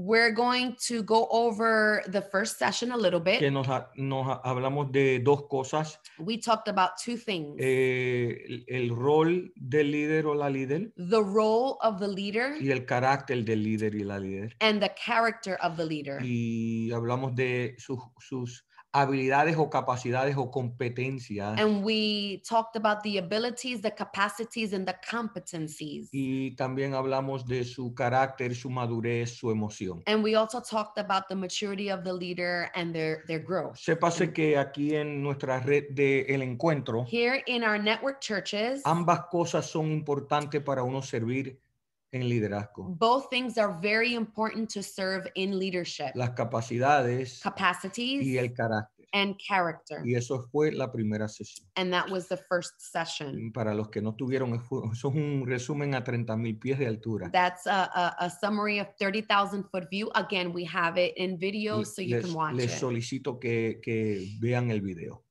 We're going to go over the first session a little bit. Que nos, nos hablamos de dos cosas. We talked about two things. Eh, el, el, rol del líder o la líder. The role of the leader. Y el carácter del líder y la líder. And the character of the leader. Y hablamos de sus, sus habilidades o capacidades o competencias. And we talked about the abilities, the capacities and the competencies. Y también hablamos de su carácter, su madurez, su emoción. And we also talked about the maturity of the leader and their their growth. Sépase que aquí en nuestra red de el encuentro Here in our network churches ambas cosas son importantes para uno servir en liderazgo. Both things are very important to serve in leadership. Las capacidades Capacities y el carácter. And character. Y eso fue la primera sesión. And that was the first session. Para los que no tuvieron, eso es un resumen a 30,000 pies de altura. That's a, a, a summary of 30,000 foot view. Again, we have it in video so you can watch les it. Les solicito que, que vean el video.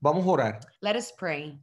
Vamos a orar. Let us pray.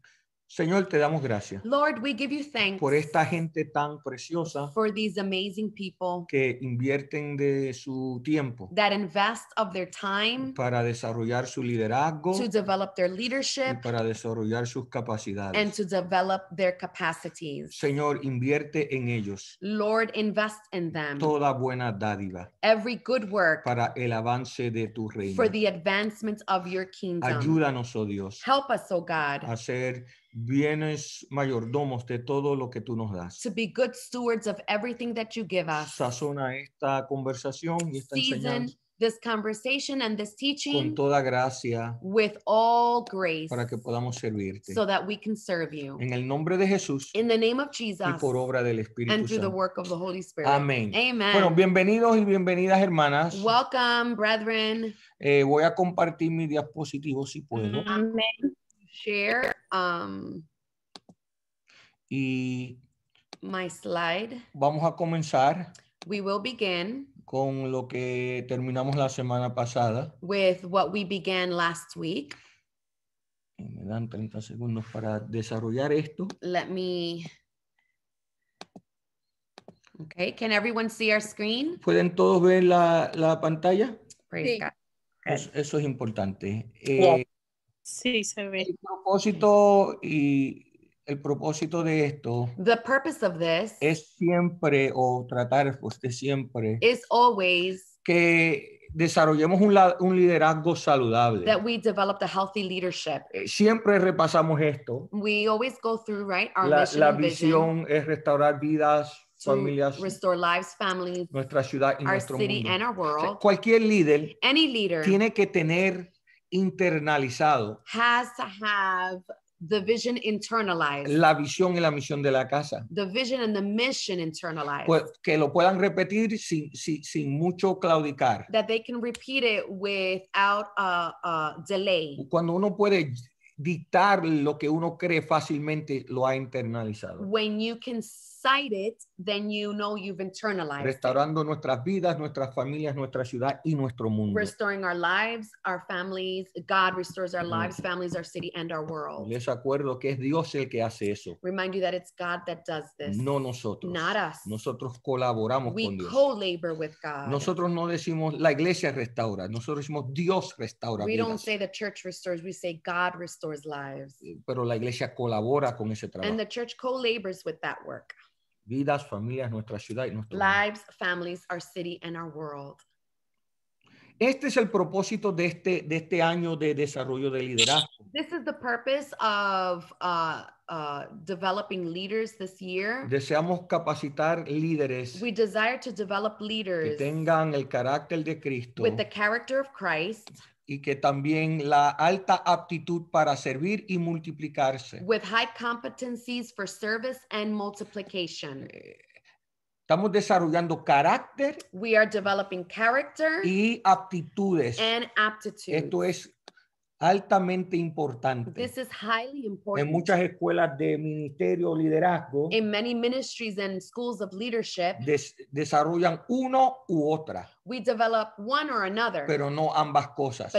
Señor, te damos gracias. Lord, we give you thanks por esta gente tan preciosa for these amazing people que invierten de su tiempo that invest of their time para desarrollar su liderazgo to develop their leadership y para desarrollar sus capacidades. and to develop their capacities. Señor, invierte en ellos Lord, invest in them toda buena dádiva every good work para el avance de tu reino. for the advancement of your kingdom. Ayúdanos, oh Dios, Help us, oh God, a ser bienes mayordomos de todo lo que tú nos das. To be good stewards of everything that you give us. Sazona esta conversación y esta Season enseñanza this conversation and this teaching con toda gracia with all grace para que podamos servirte. so that we can serve you. En el nombre de Jesús. In the name of Jesus. Y por obra del Espíritu and through Santo. the work of the Holy Spirit. Amén. Amen. Bueno, bienvenidos y bienvenidas hermanas. Welcome, brethren. Eh, voy a compartir mis diapositivos si puedo. Amén share um, y my slide. Vamos a comenzar. We will begin con lo que terminamos la semana pasada. With what we began last week. Y eh, me dan 30 segundos para desarrollar esto. Let me Okay, can everyone see our screen? ¿Pueden todos ver la, la pantalla? Sí. Eso, eso, es importante. Eh, Sí, se ve. El propósito y el propósito de esto The purpose of this es siempre o tratar pues, de siempre is always que desarrollemos un, un liderazgo saludable. That we develop a healthy leadership. Eh, siempre repasamos esto. We always go through, right, our la, mission la visión es restaurar vidas, familias, restore lives, families, nuestra ciudad y our nuestro mundo. And our world. cualquier líder Any leader tiene que tener internalizado. Has to have the vision internalized. La visión y la misión de la casa. The vision and the mission internalized. Pues, que lo puedan repetir sin, sin, sin mucho claudicar. That they can repeat it without a, a delay. Cuando uno puede dictar lo que uno cree fácilmente, lo ha internalizado. When you can it, then you know you've internalized. Restaurando it. nuestras vidas, nuestras familias, nuestra ciudad y nuestro mundo. Restoring our lives, our families. God restores our lives, families, our city, and our world. Les acuerdo que es Dios el que hace eso. Remind you that it's God that does this. No nosotros. Not us. Nosotros colaboramos we con Dios. We co-labor with God. Nosotros no decimos la iglesia restaura. Nosotros decimos Dios restaura. We vidas. don't say the church restores. We say God restores lives. Pero la iglesia colabora con ese trabajo. And the church co-labors with that work. Vidas, familias, nuestra ciudad y nuestro Lives, mundo. families, our city and our world. Este es el propósito de este, de este año de desarrollo de liderazgo. This is the purpose of uh, uh, developing leaders this year. Deseamos capacitar líderes We desire to develop leaders que tengan el carácter de Cristo with the character of Christ y que también la alta aptitud para servir y multiplicarse. With high competencies for service and multiplication. Eh, estamos desarrollando carácter. We are developing character. Y aptitudes. And aptitudes. Esto es altamente importante. En muchas escuelas de ministerio o liderazgo many schools leadership, desarrollan uno u otra. pero no ambas cosas.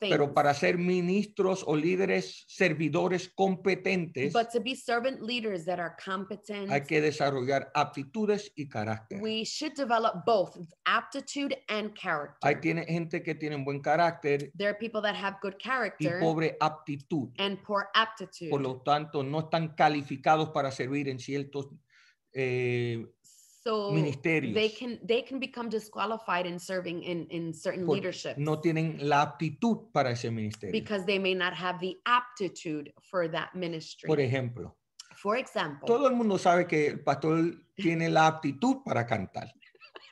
Pero para ser ministros o líderes servidores competentes, hay que desarrollar aptitudes y carácter. Hay tiene gente que tiene buen carácter character y pobre aptitud. And poor aptitude. Por lo tanto, no están calificados para servir en ciertos eh, so ministerios. They can, they can become disqualified in serving in, in certain leadership. No tienen la aptitud para ese ministerio. Because they may not have the aptitude for that ministry. Por ejemplo. For example. Todo el mundo sabe que el pastor tiene la aptitud para cantar.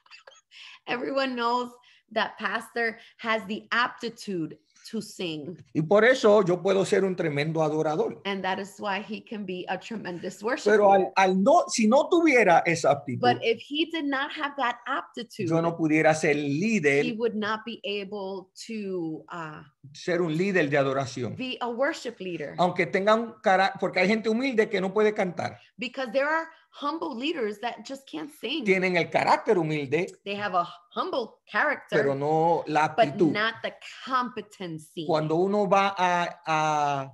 Everyone knows that pastor has the aptitude to sing. Y por eso yo puedo ser un tremendo adorador. And that is why he can be a tremendous worshiper. Pero al, al no, si no tuviera esa aptitud, But if he did not have that aptitude, yo no pudiera ser líder. He would not be able to uh, ser un líder de adoración. Be a worship leader. Aunque tenga un cara, porque hay gente humilde que no puede cantar. Because there are humble leaders that just can't sing. Tienen el carácter humilde. They have a humble character. Pero no la aptitud. But not the competency. Cuando uno va a, a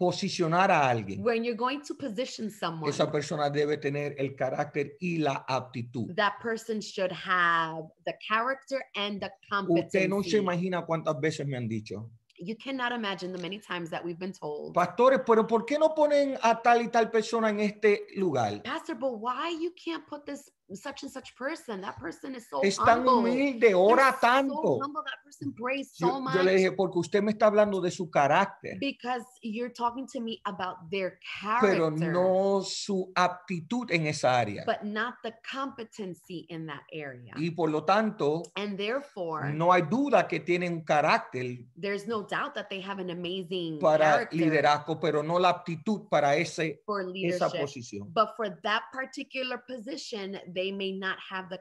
posicionar a alguien. When you're going to position someone, esa persona debe tener el carácter y la aptitud. That person should have the character and the competency. Usted no se imagina cuántas veces me han dicho. You cannot imagine the many times that we've been told. Pastores, pero ¿por qué no ponen a tal y tal persona en este lugar? Pastor, but why you can't put this such and such person. That person is so es tan humble. humilde, ora They're tanto. So humble. That person prays so yo, much. yo le dije, porque usted me está hablando de su carácter. Because you're talking to me about their character. Pero no su aptitud en esa área. But not the competency in that area. Y por lo tanto, And therefore, no hay duda que tienen un carácter there's no doubt that they have an amazing para character liderazgo, pero no la aptitud para ese, esa posición. But for that particular position, they may not have the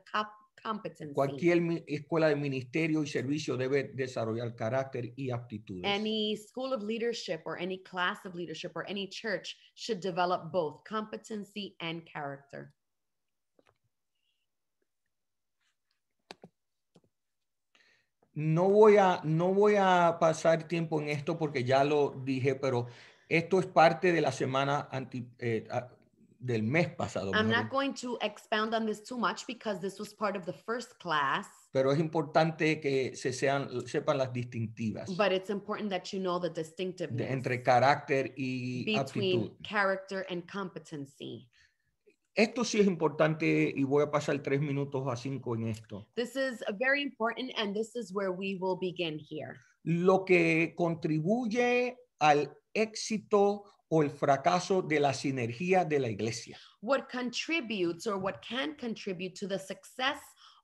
competency. Cualquier escuela de ministerio y servicio debe desarrollar carácter y aptitudes. Any school of leadership or any class of leadership or any church should develop both competency and character. No voy, a, no voy a pasar tiempo en esto porque ya lo dije, pero esto es parte de la semana anti, eh, del mes pasado. I'm not going to expound on this too much because this was part of the first class. Pero es importante que se sean, sepan las distintivas But it's important that you know the distinctiveness entre carácter y aptitud. between character and competency. Esto sí es importante y voy a pasar tres minutos a cinco en esto. This is very important, and this is where we will begin here. Lo que contribuye al éxito o el fracaso de la sinergia de la iglesia. What contributes or what can contribute to the success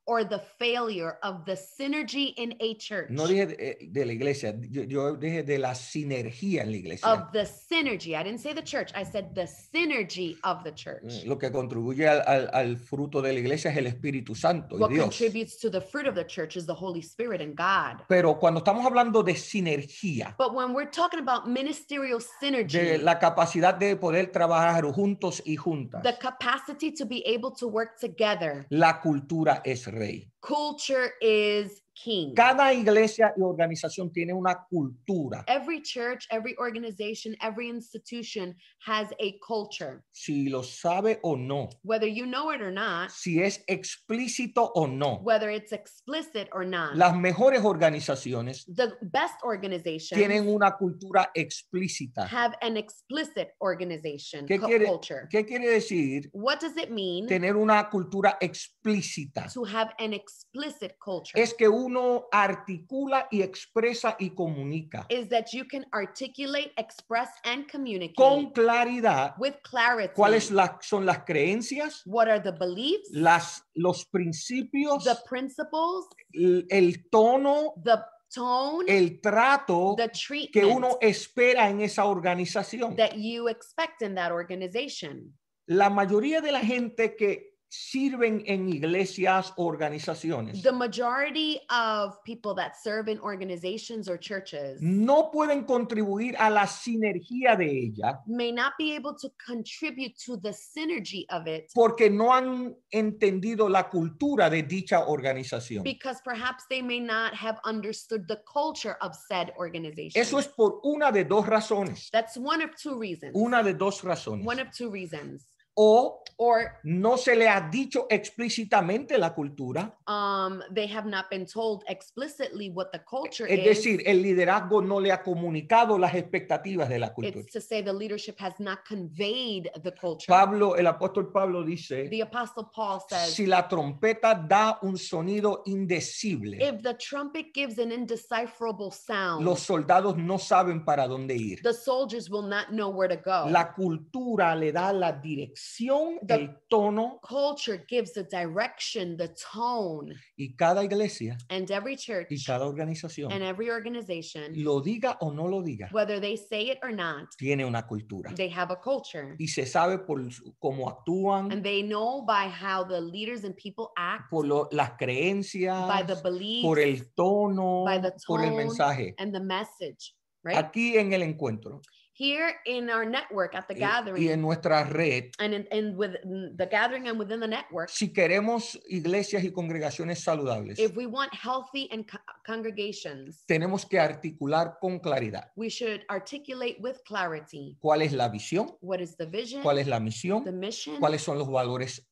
or the failure of the synergy in a church. No dije de, eh, de la iglesia, yo, yo, dije de la sinergia en la iglesia. Of the synergy, I didn't say the church, I said the synergy of the church. Mm, lo que contribuye al, al, al fruto de la iglesia es el Espíritu Santo What y Dios. contributes to the fruit of the church is the Holy Spirit and God. Pero cuando estamos hablando de sinergia. But when we're talking about ministerial synergy. De la capacidad de poder trabajar juntos y juntas. The capacity to be able to work together. La cultura es Monterrey. Culture is king. Cada iglesia y organización tiene una cultura. Every church, every organization, every institution has a culture. Si lo sabe o no. Whether you know it or not. Si es explícito o no. Whether it's explicit or not. Las mejores organizaciones. The best organizations. Tienen una cultura explícita. Have an explicit organization ¿Qué quiere, culture. ¿Qué quiere decir? What does it mean? Tener una cultura explícita. To have an explicit culture. Es que uno articula y expresa y comunica. Is that you can articulate, express and communicate. Con claridad. With clarity. ¿Cuáles la, son las creencias? What are the beliefs? Las los principios. The principles. El, el tono. The Tone, el trato the treatment. que uno espera en esa organización. That you expect in that organization. La mayoría de la gente que sirven en iglesias, organizaciones. The majority of people that serve in organizations or churches no pueden contribuir a la sinergia de ella. May not be able to contribute to the synergy of it. Porque no han entendido la cultura de dicha organización. Because perhaps they may not have understood the culture of said organization. Eso es por una de dos razones. That's one of two reasons. Una de dos razones. One of two reasons o or no se le ha dicho explícitamente la cultura. Um, they have not been told explicitly what the culture es decir, el liderazgo no le ha comunicado las expectativas de la cultura. It's to say the leadership has not conveyed the culture. Pablo, el apóstol Pablo dice, the apostle Paul says, si la trompeta da un sonido indecible, if the trumpet gives an indecipherable sound, los soldados no saben para dónde ir. The soldiers will not know where to go. La cultura le da la dirección dirección, the el tono. Culture gives the direction, the tone. Y cada iglesia and every church y cada organización and every organization, lo diga o no lo diga, whether they say it or not, tiene una cultura. They have a culture. Y se sabe por cómo actúan. And they know by how the leaders and people act. Por las creencias, by the beliefs, por el tono, by the tone, por el mensaje. And the message, right? Aquí en el encuentro here in our network at the gathering. Y en nuestra red. And, in, with mm, the gathering and within the network. Si queremos iglesias y congregaciones saludables. If we want healthy and congregations. Tenemos que articular con claridad. We should articulate with clarity. ¿Cuál es la visión? What is the vision? ¿Cuál es la misión? The mission. ¿Cuáles son los valores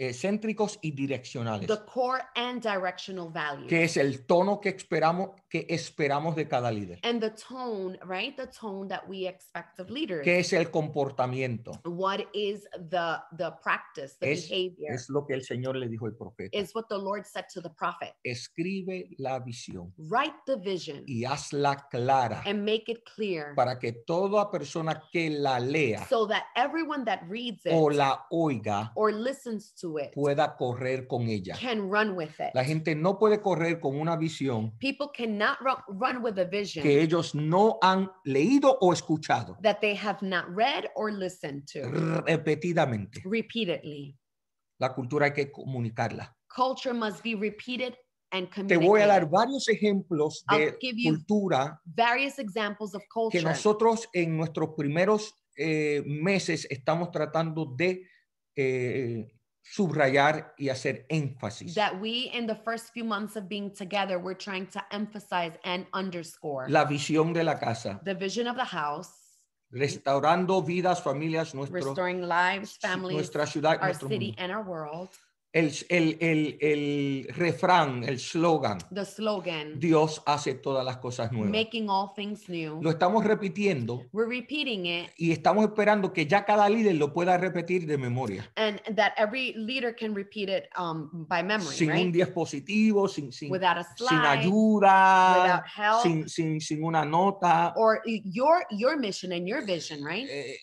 eh, céntricos y direccionales. The core and directional values. Que es el tono que esperamos que esperamos de cada líder. And the tone, right? The tone that we expect of leaders. Que es el comportamiento. What is the the practice, the es, behavior? Es lo que el Señor le dijo al profeta. Is what the Lord said to the prophet. Escribe la visión. Write the vision. Y hazla clara. And make it clear. Para que toda persona que la lea. So that everyone that reads it. O la oiga. Or listens to it. pueda correr con ella. Can run with it. La gente no puede correr con una visión People cannot run with a vision que ellos no han leído o escuchado that they have not read or listened to. repetidamente. Repeatedly. La cultura hay que comunicarla. Culture must be repeated and Te voy a dar varios ejemplos de cultura various examples of culture. que nosotros en nuestros primeros eh, meses estamos tratando de eh, subrayar y hacer énfasis. That we in the first few months of being together we're trying to emphasize and underscore. La visión de la casa. The vision of the house. Restaurando vidas, familias, restoring lives, families, nuestra ciudad, our nuestro city mundo. and our world. el, el, el, el, refrán, el slogan. Dios hace todas las cosas nuevas. Lo estamos repitiendo. repeating it. Y estamos esperando que ya cada líder lo pueda repetir de memoria. Um, sin un dispositivo, sin, sin, sin ayuda, sin, sin, sin una nota. your, mission and your vision, right? Eh,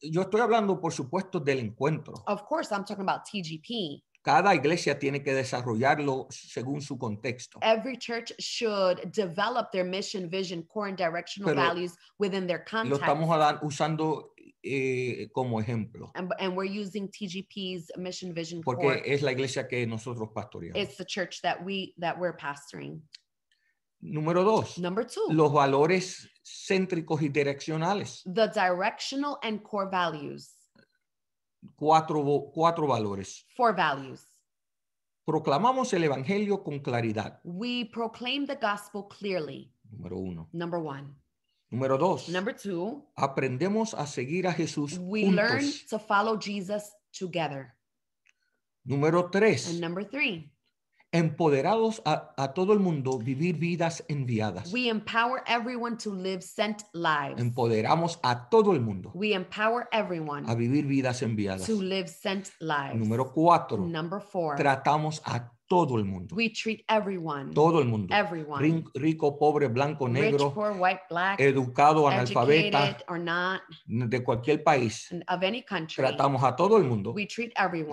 yo estoy hablando, por supuesto, del encuentro. Of course, I'm talking about TGP cada iglesia tiene que desarrollarlo según su contexto. Every church should develop their mission, vision, core and directional values within their context. Lo estamos usando eh, como ejemplo. And, we're using TGP's mission, vision, Porque core. es la iglesia que nosotros pastoreamos. It's the church that we that we're pastoring. Número dos. Number two. Los valores céntricos y direccionales. The directional and core values cuatro, cuatro valores. Four values. Proclamamos el evangelio con claridad. We proclaim the gospel clearly. Número uno. Number one. Número dos. Number two. Aprendemos a seguir a Jesús We learn to follow Jesus together. Número tres. And number three empoderados a, todo el mundo vivir vidas enviadas. Empoderamos a todo el mundo. a vivir vidas enviadas. Número cuatro. Tratamos a todo el mundo. Todo el mundo. Rico, pobre, blanco, negro. educado, analfabeta. de cualquier país. Tratamos a todo el mundo.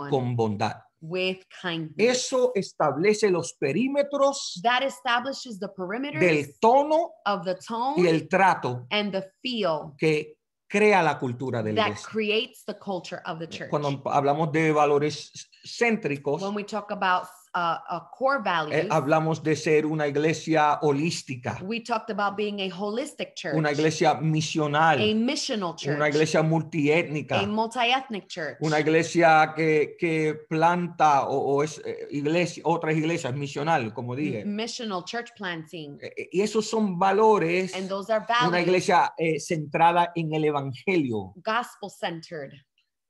Con bondad with kindness. Eso establece los perímetros That establishes the perimeters del tono of the tone y el trato and the feel que crea la cultura de la that creates the culture of the church. Cuando hablamos de valores céntricos, When we talk about uh, core eh, values. hablamos de ser una iglesia holística. We talked about being a holistic church. Una iglesia misional. A missional church. Una iglesia multiétnica. A multiethnic church. Una iglesia que, que planta o, o es eh, iglesia, otras iglesias, misional, como dije. Missional church planting. Eh, y esos son valores. And those are values. Una iglesia centrada en el evangelio. Gospel centered.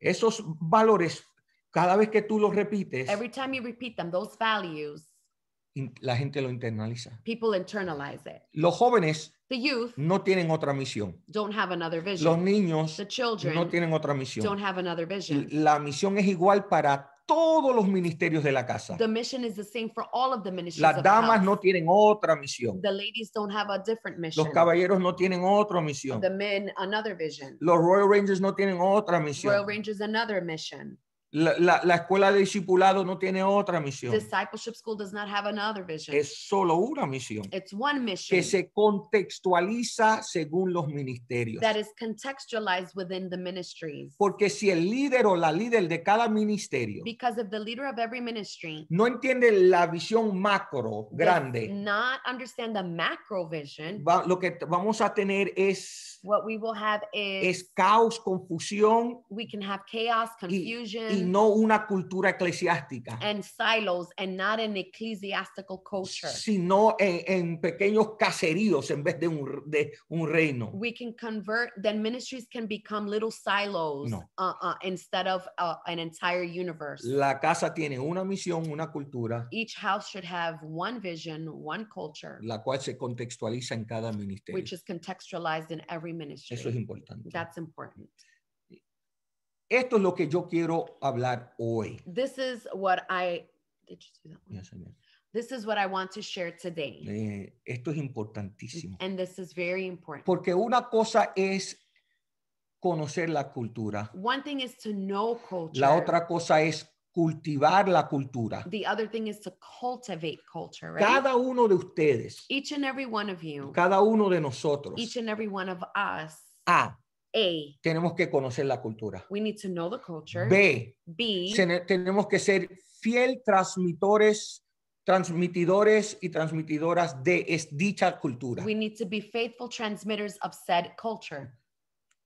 Esos valores cada vez que tú lo repites, la gente lo internaliza. Los jóvenes no tienen otra misión. Los niños no tienen otra misión. La misión es igual para todos los ministerios de la casa. Las damas no tienen otra misión. Los caballeros no tienen otra misión. Los Royal Rangers no tienen otra misión. La, la, la, escuela de discipulado no tiene otra misión. Discipleship school does not have another vision. Es solo una misión. It's one mission. Que se contextualiza según los ministerios. That is contextualized within the ministries. Porque si el líder o la líder de cada ministerio Because if the leader of every ministry no entiende la visión macro grande, not understand the macro vision, va, lo que vamos a tener es What we will have is, es caos, confusión. We can have chaos, confusion y no una cultura eclesiástica. And silos and not an ecclesiastical culture. Sino en, en pequeños caseríos en vez de un, de un reino. We can convert, then ministries can become little silos uh, uh, instead of uh, an entire universe. La casa tiene una misión, una cultura. Each house should have one vision, one culture. La cual se contextualiza en cada ministerio. Which is contextualized in every ministry. Eso es importante. That's important. Esto es lo que yo quiero hablar hoy. This is what I did you do that one? Yes, I did. This is what I want to share today. Eh, esto es importantísimo. And this is very important. Porque una cosa es conocer la cultura. One thing is to know culture. La otra cosa es cultivar la cultura. The other thing is to cultivate culture, right? Cada uno de ustedes. Each and every one of you. Cada uno de nosotros. Each and every one of us. Ah. A. Tenemos que conocer la cultura. We need to know the culture. B. B. tenemos que ser fiel transmitores, transmitidores y transmitidoras de dicha cultura. We need to be faithful transmitters of said culture.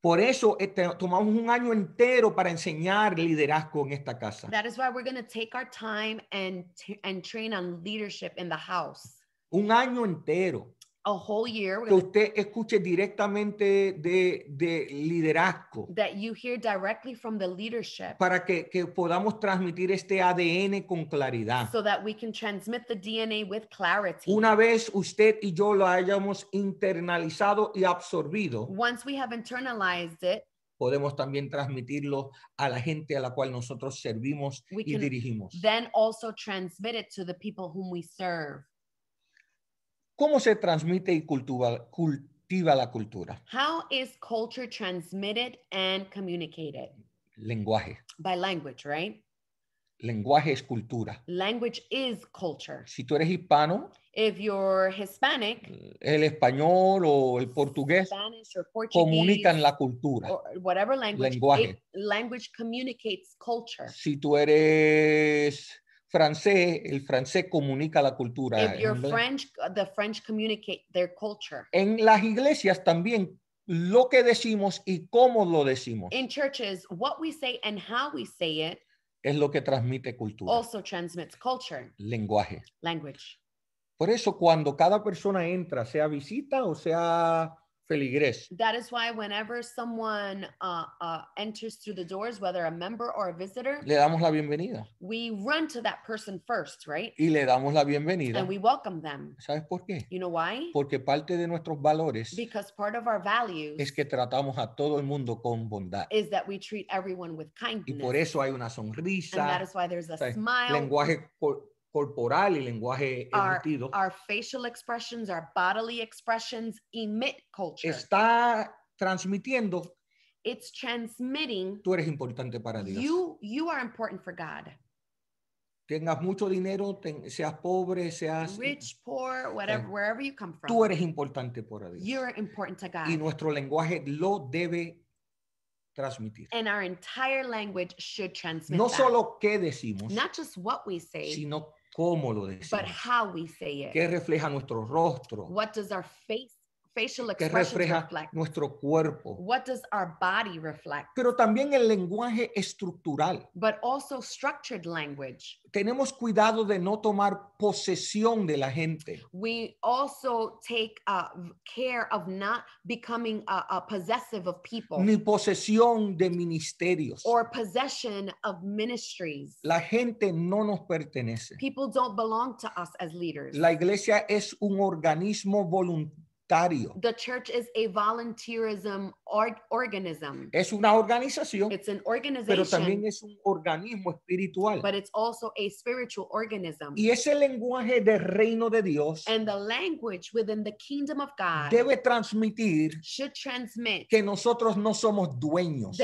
Por eso eh, tomamos un año entero para enseñar liderazgo en esta casa. That is why we're going to take our time and and train on leadership in the house. Un año entero a whole year. que usted escuche directamente de, de liderazgo. That you hear directly from the leadership. Para que, que podamos transmitir este ADN con claridad. So that we can transmit the DNA with clarity. Una vez usted y yo lo hayamos internalizado y absorbido. Once we have internalized it podemos también transmitirlo a la gente a la cual nosotros servimos we y dirigimos. Then also transmit it to the people whom we serve. ¿Cómo se transmite y cultiva, cultiva la cultura? How is culture transmitted and communicated? Lenguaje. By language, right? Lenguaje es cultura. Language is culture. Si tú eres hispano, If you're Hispanic, el español o el portugués Spanish comunican la cultura. Or whatever language, lenguaje. It, language communicates culture. Si tú eres francés, el francés comunica la cultura. En las iglesias también lo que decimos y cómo lo decimos. churches, es lo que transmite cultura. Lenguaje. Language. Por eso cuando cada persona entra, sea visita o sea That is why whenever someone uh, uh, enters through the doors, whether a member or a visitor, We run to that person first, right? Y And we welcome them. ¿Sabes por qué? You know why? Porque parte de nuestros valores Because part of our values es que tratamos a todo el mundo con bondad. Is that we treat everyone with kindness. Y por eso hay una sonrisa. And that is why there's a smile. Lenguaje corporal y lenguaje emitido. Our, our facial expressions, our bodily expressions emit culture. Está transmitiendo. It's transmitting. Tú eres importante para Dios. You, you are important for God. Tengas mucho dinero, ten, seas pobre, seas rich, poor, whatever, ten, wherever you come from. Tú eres importante para Dios. You're important to God. Y nuestro lenguaje lo debe transmitir. And our entire language should transmit no that. solo qué decimos, Not just what we say, sino cómo lo decimos. But how we say ¿Qué refleja nuestro rostro? What does our face que refleja nuestro cuerpo. What does our body reflect? Pero también el lenguaje estructural. But also structured language. Tenemos cuidado de no tomar posesión de la gente. We also take uh, care of not becoming a uh, uh, possessive of people. Ni posesión de ministerios. Or possession of ministries. La gente no nos pertenece. People don't belong to us as leaders. La iglesia es un organismo voluntario es una organización. Pero también es un organismo espiritual. Y ese lenguaje del reino de Dios. Debe transmitir. Que nosotros no somos dueños.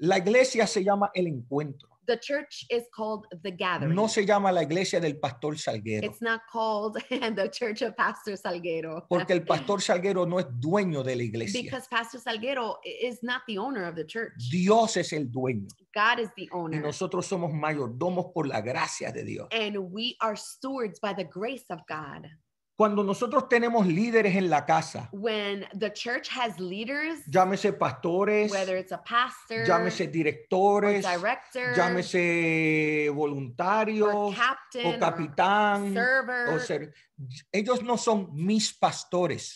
La iglesia se llama el encuentro. The church is called the Gathering. No se llama la iglesia del pastor Salguero. It's not called the church of Pastor Salguero. Porque el pastor Salguero no es dueño de la iglesia. Because Pastor Salguero is not the owner of the church. Dios es el dueño. God is the owner. Y nosotros somos mayordomos por la gracia de Dios. And we are stewards by the grace of God. Cuando nosotros tenemos líderes en la casa, when church leaders, llámese pastores, llámese directores, llámese voluntarios, o capitán, o ellos no son mis pastores.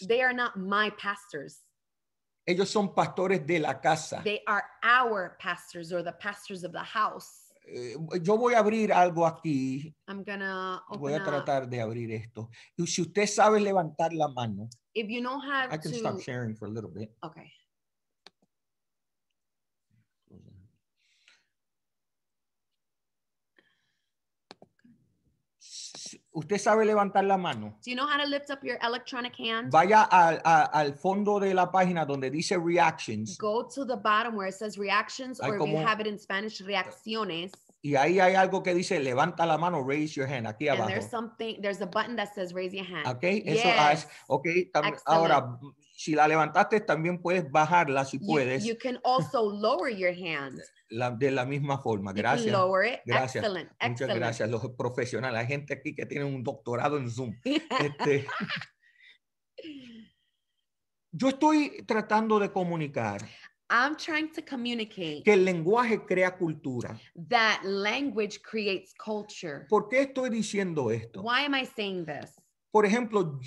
Ellos son pastores de la casa. the house. Eh, yo voy a abrir algo aquí. I'm gonna voy a tratar de abrir esto. si usted sabe levantar la mano, If you know I can stop sharing for a little bit. Okay. usted sabe levantar la mano, Do you know how to lift up your electronic hand? vaya al, al fondo de la página donde dice reactions Go to the bottom where it says reactions, or if you have it in Spanish, reacciones. y ahí hay algo que dice levanta la mano, raise your hand, aquí abajo. And there's something, there's a button that says raise your hand. Ok, eso ah, es, Okay, ok, ahora si la levantaste, también puedes bajarla si puedes. You, can also lower your hand. de la misma forma. Gracias. You can lower it. Gracias. Excellent. Muchas gracias. Los profesionales, la gente aquí que tiene un doctorado en Zoom. Este, yo estoy tratando de comunicar. I'm trying to communicate que el lenguaje crea cultura. That language creates culture. ¿Por qué estoy diciendo esto? Why am I saying this? Por ejemplo,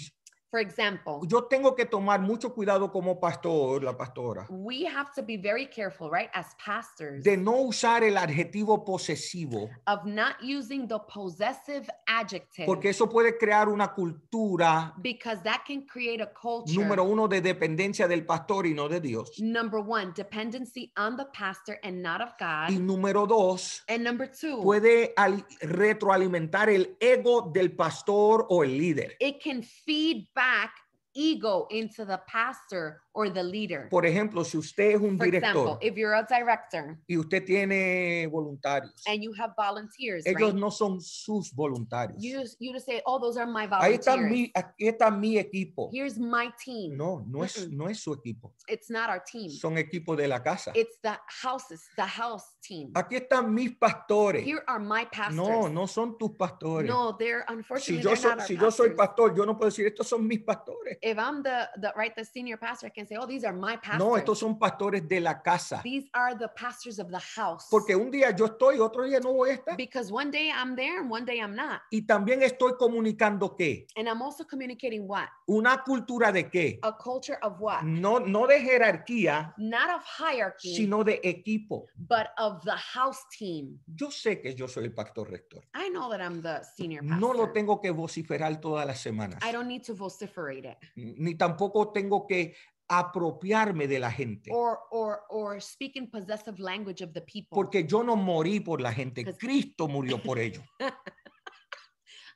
por example, yo tengo que tomar mucho cuidado como pastor, la pastora. We have to be very careful, right, as pastors. De no usar el adjetivo posesivo. Of not using the possessive adjective. Porque eso puede crear una cultura. Because that can create a culture. Número uno de dependencia del pastor y no de Dios. Number one, dependency on the pastor and not of God. Y número dos. And number two. Puede retroalimentar el ego del pastor o el líder. It can feed back back ego into the pastor or the leader. Por ejemplo, si usted es un For director example, if you're a director y usted tiene voluntarios, and you have volunteers, ellos no son sus voluntarios. You just, you just say, oh, those are my Ahí volunteers. está mi, aquí está mi equipo. Here's my team. No, no es, no es su equipo. It's not our team. Son equipos de la casa. It's the houses, the house team. Aquí están mis pastores. Here are my pastors. No, no son tus pastores. no, they're unfortunately Si yo, they're so- not our si yo soy pastor, yo no puedo decir, estos son mis pastores if I'm the, the right the senior pastor, I can say, oh, these are my pastors. No, estos son pastores de la casa. These are the pastors of the house. Porque un día yo estoy, otro día no voy a estar. Because one day I'm there and one day I'm not. Y también estoy comunicando qué. And I'm also communicating what. Una cultura de qué. A culture of what. No, no de jerarquía. Not of hierarchy. Sino de equipo. But of the house team. Yo sé que yo soy el pastor rector. I know that I'm the senior pastor. No lo tengo que vociferar todas las semanas. I don't need to vociferate it ni tampoco tengo que apropiarme de la gente. Or, or, or speak in possessive language of the people. Porque yo no morí por la gente, Cristo murió por ellos.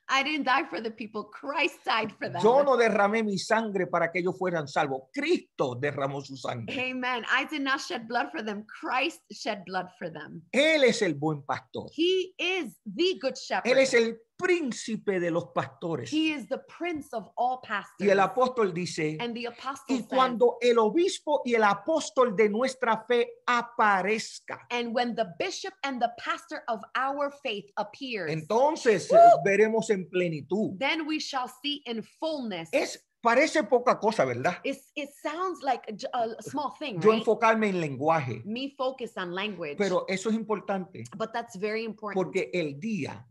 I didn't die for the people. Christ died for them. Yo no derramé mi sangre para que ellos fueran salvos. Cristo derramó su sangre. Amen. I did not shed blood for them. Christ shed blood for them. Él es el buen pastor. He is the good shepherd. Él es el príncipe de los pastores. He is the prince of all pastors. Y el apóstol dice, And the apostle y cuando said, el obispo y el apóstol de nuestra fe aparezca. And when the bishop and the pastor of our faith appears. Entonces Woo! veremos en plenitud. Then we shall see in fullness. Es Parece poca cosa, ¿verdad? Yo enfocarme en lenguaje. Me focus on language. Pero eso es importante. But that's very important. Porque el día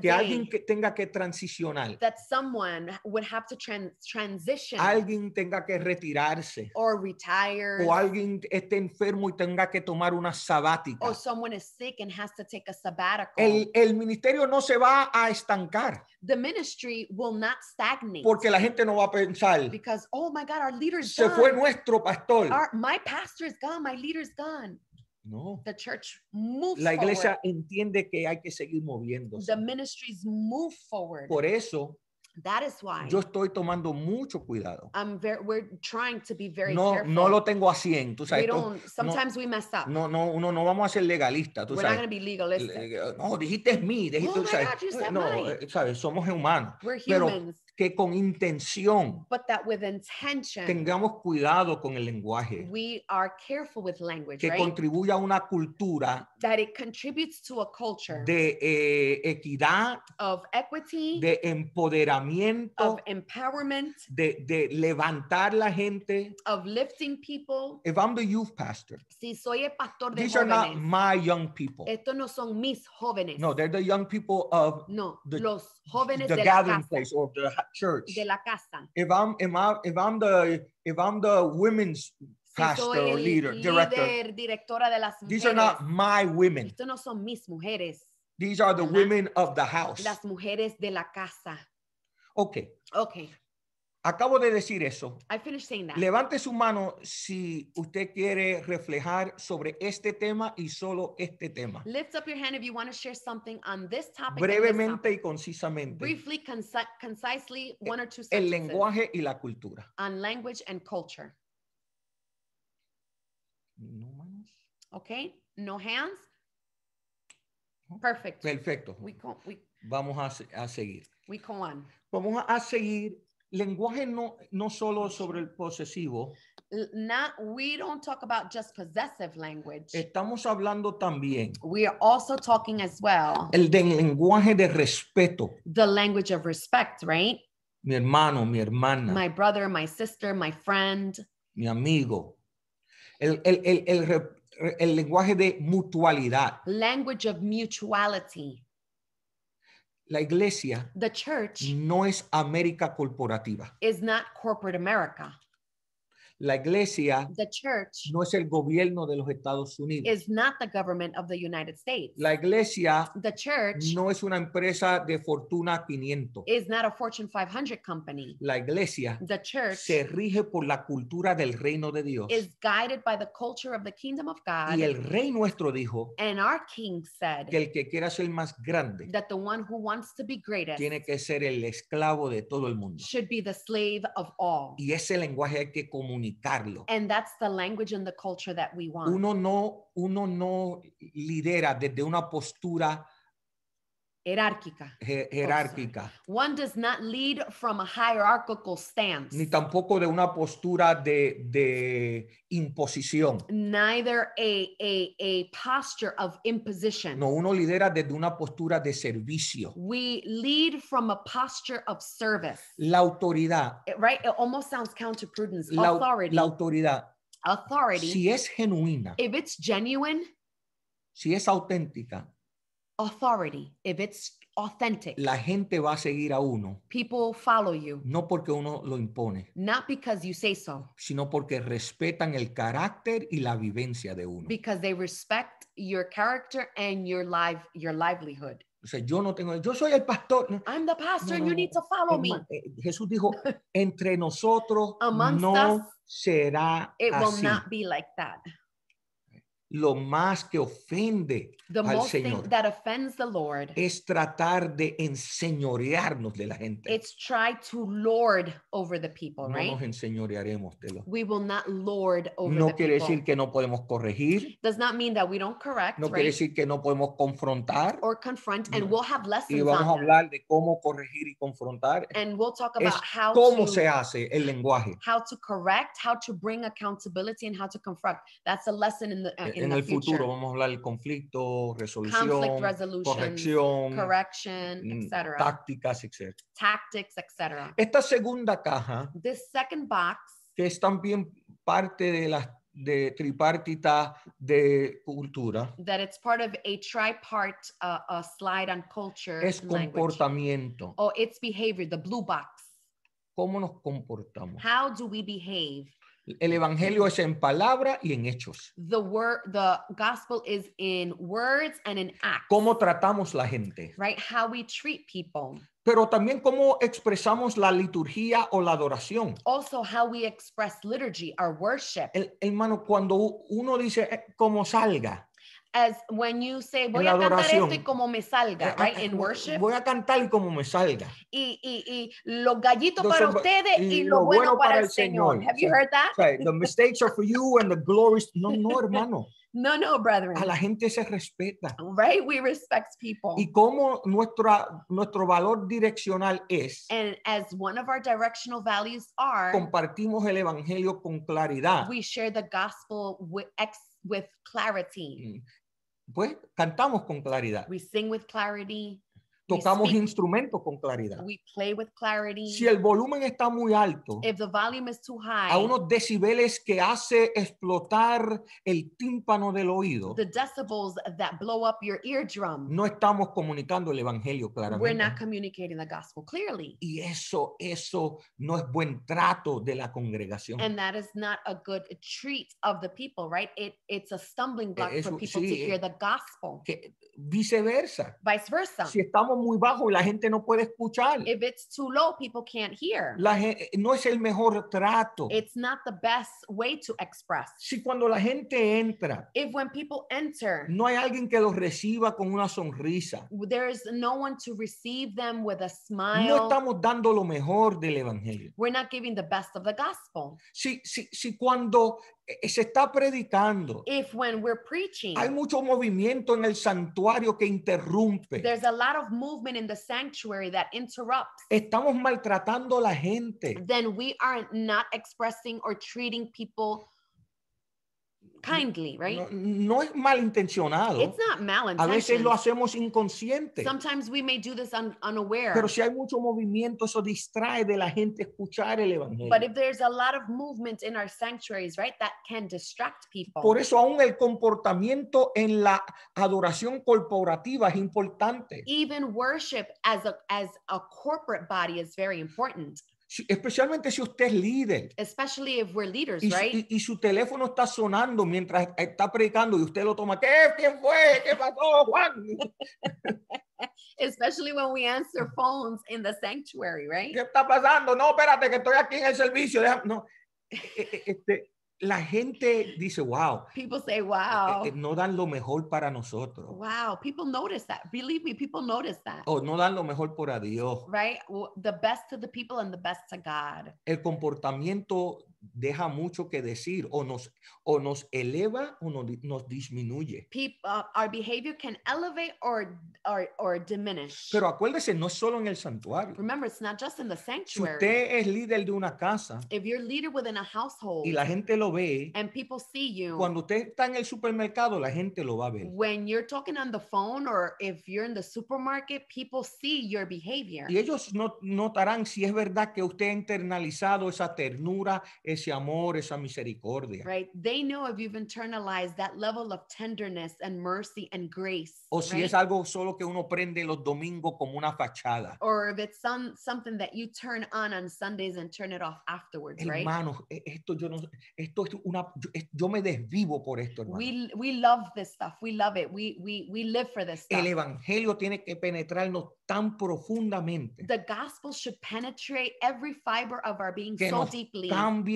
que alguien que tenga que transicionar, that someone would have to transition alguien tenga que retirarse, or retire, o alguien esté enfermo y tenga que tomar una sabática, or someone is sick and has to take a sabbatical. El, el ministerio no se va a estancar the ministry will not stagnate. Porque la gente no va a pensar. Because oh my God, our leaders Se gone. fue nuestro pastor. Our, my pastor is gone. My leader is gone. No. The church moves la iglesia forward. entiende que hay que seguir moviéndose. The ministries move forward. Por eso That is why yo estoy tomando mucho cuidado. I'm very, we're trying to be very no, careful. no lo tengo a 100. Tú sabes, we sometimes no, we mess up. No, no, uno no vamos a ser legalistas. We're sabes. not going to be legalistic. Eh, no, dijiste es mí. Dijiste, oh no, eh, sabes, somos humanos. pero que con intención tengamos cuidado con el lenguaje. We are careful with language, que contribuya a una cultura de eh, equidad, de empoderamiento empoderamiento, of empowerment, de, de levantar la gente. Of lifting people. If I'm the youth pastor, si soy el pastor de these jóvenes, are not my young people. Estos no son mis jóvenes. No, they're the young people of no, the, los jóvenes the de gathering la casa, place or the church. De la casa. If I'm, if I'm, if I'm the if I'm the women's pastor si or leader, director, directora de las mujeres, these are not my women. Estos no son mis mujeres. These are the women of the house. Las mujeres de la casa. Ok. Okay. Acabo de decir eso. I finished saying that. Levante su mano si usted quiere reflejar sobre este tema y solo este tema. Lift up your hand if you want to share something on this topic. Brevemente y concisamente. Briefly, concisely, one or two sentences. El lenguaje y la cultura. On language and culture. No manos. Okay, no hands. Perfect. Perfecto. We, Vamos a, a seguir. We go on. Vamos a seguir lenguaje no, no solo sobre el posesivo. Not we don't talk about just possessive language. Estamos hablando también. We are also talking as well. El del lenguaje de respeto. The language of respect, right? Mi hermano, mi hermana. My brother, my sister, my friend. Mi amigo. El, el, el, el, el lenguaje de mutualidad. Language of mutuality. la iglesia the church no es América corporativa. is not corporate America. La iglesia no es el gobierno de los Estados Unidos. La iglesia no es una empresa de fortuna 500. La iglesia se rige por la cultura del reino de Dios. Y el rey nuestro dijo que el que quiera ser más grande tiene que ser el esclavo de todo el mundo. Y ese lenguaje hay que comunicar comunicarlo. And that's the language and the culture that we want. Uno no, uno no lidera desde una postura Jerárquica. jerárquica. One does not lead from a hierarchical stance. Ni tampoco de una postura de, de imposición. Neither a, a, a posture of imposition. No, uno lidera desde una postura de servicio. We lead from a posture of service. La autoridad. It, right? It almost sounds counterprudence. La, Authority. La autoridad. Authority. Si es genuina. If it's genuine. Si es auténtica authority, if it's authentic, la gente va a seguir a uno, people follow you, no porque uno lo impone, not because you say so, sino porque respetan el carácter y la vivencia de uno. because they respect your character and your life, your livelihood. O sea, yo no tengo, yo soy el pastor. I'm the pastor, no, you need to follow me. Eh, Jesús dijo, entre nosotros no será it will así. not be like that lo más que ofende the al most Señor thing that offends the Lord es tratar de enseñorearnos de la gente. It's try to lord over the people, no right? nos enseñorearemos de los. We will not lord over no the people. No quiere decir que no podemos corregir. Does not mean that we don't correct, No right? quiere decir que no podemos confrontar. Or confront, and no. we'll have lessons Y vamos a hablar de cómo corregir y confrontar. And we'll talk about es how cómo to, se hace el lenguaje. How to correct, how to bring accountability, and how to confront. That's a lesson in the. Uh, en el futuro vamos a hablar del conflicto, resolución, corrección, mm, etc. tácticas, etc. Tactics, etc. Esta segunda caja, This second box, que es también parte de las de tripartita de cultura. That it's part of a tripart uh, a slide on culture. Es comportamiento. Language. Oh, it's behavior, the blue box. ¿Cómo nos comportamos? How do we behave? El evangelio es en palabra y en hechos. The word, the gospel is in words and in acts. Cómo tratamos la gente. Right, how we treat people. Pero también cómo expresamos la liturgia o la adoración. Also how we express liturgy, our worship. El, hermano, cuando uno dice eh, como salga as when you say voy a cantar esto y como me salga, right? In worship. Voy a cantar y como me salga. Y, y, y los gallitos Entonces, para ustedes y, y lo, lo bueno, bueno para, para el Señor. Señor. Have you heard that? Right. The mistakes are for you and the glories. No, no, hermano. No, no, brethren. A la gente se respeta. Right, we respect people. Y como nuestra, nuestro valor direccional es. And as one of our directional values are. Compartimos el evangelio con claridad. We share the gospel with ex with clarity. Mm pues cantamos con claridad tocamos speak, instrumentos con claridad. We play with clarity. Si el volumen está muy alto, If the volume is too high, a unos decibeles que hace explotar el tímpano del oído, the decibels that blow up your eardrum, no estamos comunicando el evangelio claramente. We're not communicating the gospel clearly. Y eso, eso no es buen trato de la congregación. And that is not a good treat of the people, right? It, it's a stumbling block eh, eso, for people sí, to eh, hear the gospel. Que, viceversa. Vice versa. Si estamos muy bajo y la gente no puede escuchar. If it's too low, people can't hear. La eh, no es el mejor trato. It's not the best way to express. Si cuando la gente entra, if when people enter, no hay alguien que los reciba con una sonrisa. There is no one to receive them with a smile. No estamos dando lo mejor del evangelio. We're not giving the best of the gospel. Si si si cuando e-, se está predicando. If when we're preaching, hay mucho movimiento en el santuario que interrumpe. There's a lot of movement in the sanctuary that interrupts. Estamos maltratando a la gente. Then we are not expressing or treating people kindly, right? No, no es malintencionado. It's not malintentioned. A veces lo hacemos inconsciente. Sometimes we may do this un unaware. Pero si hay mucho movimiento, eso distrae de la gente escuchar el evangelio. But if there's a lot of movement in our sanctuaries, right, that can distract people. Por eso aún el comportamiento en la adoración corporativa es importante. Even worship as a as a corporate body is very important especialmente si usted es líder. Especially if we're leaders, y, Y, su teléfono está sonando mientras está predicando y usted lo toma. ¿Qué? fue? ¿Qué pasó, Juan? Especially when we answer phones in the sanctuary, right? ¿Qué está pasando? No, espérate, que estoy aquí en el servicio. no. E, e, este, la gente dice, wow. People say, eh, eh, eh, wow. No dan lo mejor para nosotros. Wow. People notice that. Believe me, people notice that. O no dan lo mejor por Dios. Right? The best to the people and the best to God. El comportamiento deja mucho que decir o nos, o nos eleva o nos, nos disminuye. People, uh, our behavior can elevate or, or, or diminish. Pero acuérdese, no es solo en el santuario. Remember, it's not just in the sanctuary. Si usted es líder de una casa If you're leader within a household, y la gente lo ve, and people see you, cuando usted está en el supermercado, la gente lo va a ver. When you're talking on the phone or if you're in the supermarket, people see your behavior. Y ellos no, notarán si es verdad que usted ha internalizado esa ternura, ese amor, esa misericordia. Right. They know if you've internalized that level of tenderness and mercy and grace. O si right? es algo solo que uno prende los domingos como una fachada. Or if it's some, something that you turn on on Sundays and turn it off afterwards, hermanos, right? E, esto yo no, esto es una, yo, yo me desvivo por esto, hermano. We, we love this stuff. We love it. We, we, we live for this stuff. El evangelio tiene que penetrarnos tan profundamente. The gospel should penetrate every fiber of our being so deeply. Cambie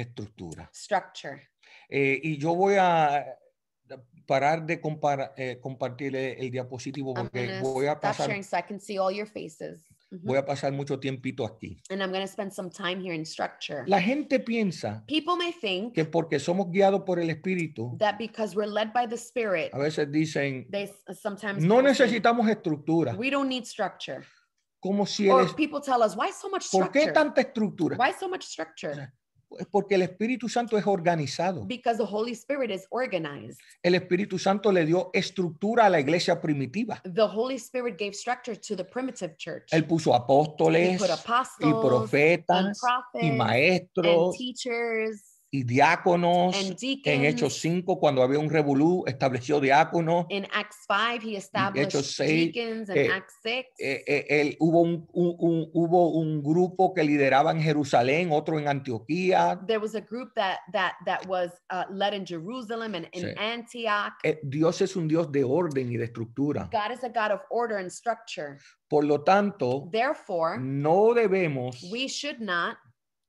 Estructura. Structure. Eh, y yo voy a eh, parar de eh, compartir el, diapositivo porque voy a pasar. Mm-hmm. Voy a pasar mucho tiempito aquí. spend some time here in structure. La gente piensa que porque somos guiados por el Espíritu, led by the Spirit, a veces dicen, uh, no necesitamos estructura. Como si Or people tell tanta estructura? Es porque el Espíritu Santo es organizado. Because the Holy Spirit is organized. El Espíritu Santo le dio estructura a la iglesia primitiva. The Holy Spirit gave structure to the primitive church. Él puso apóstoles y profetas y maestros teachers y diáconos deacons, en Hechos 5 cuando había un revolú estableció diáconos en Acts 5 he established Hechos 6, eh, eh, eh, él, hubo un, un, un, hubo un grupo que lideraba en Jerusalén otro en Antioquía there was a group that that that was uh, led in Jerusalem and in sí. Antioch eh, Dios es un Dios de orden y de estructura God is a God of order and structure por lo tanto Therefore, no debemos we should not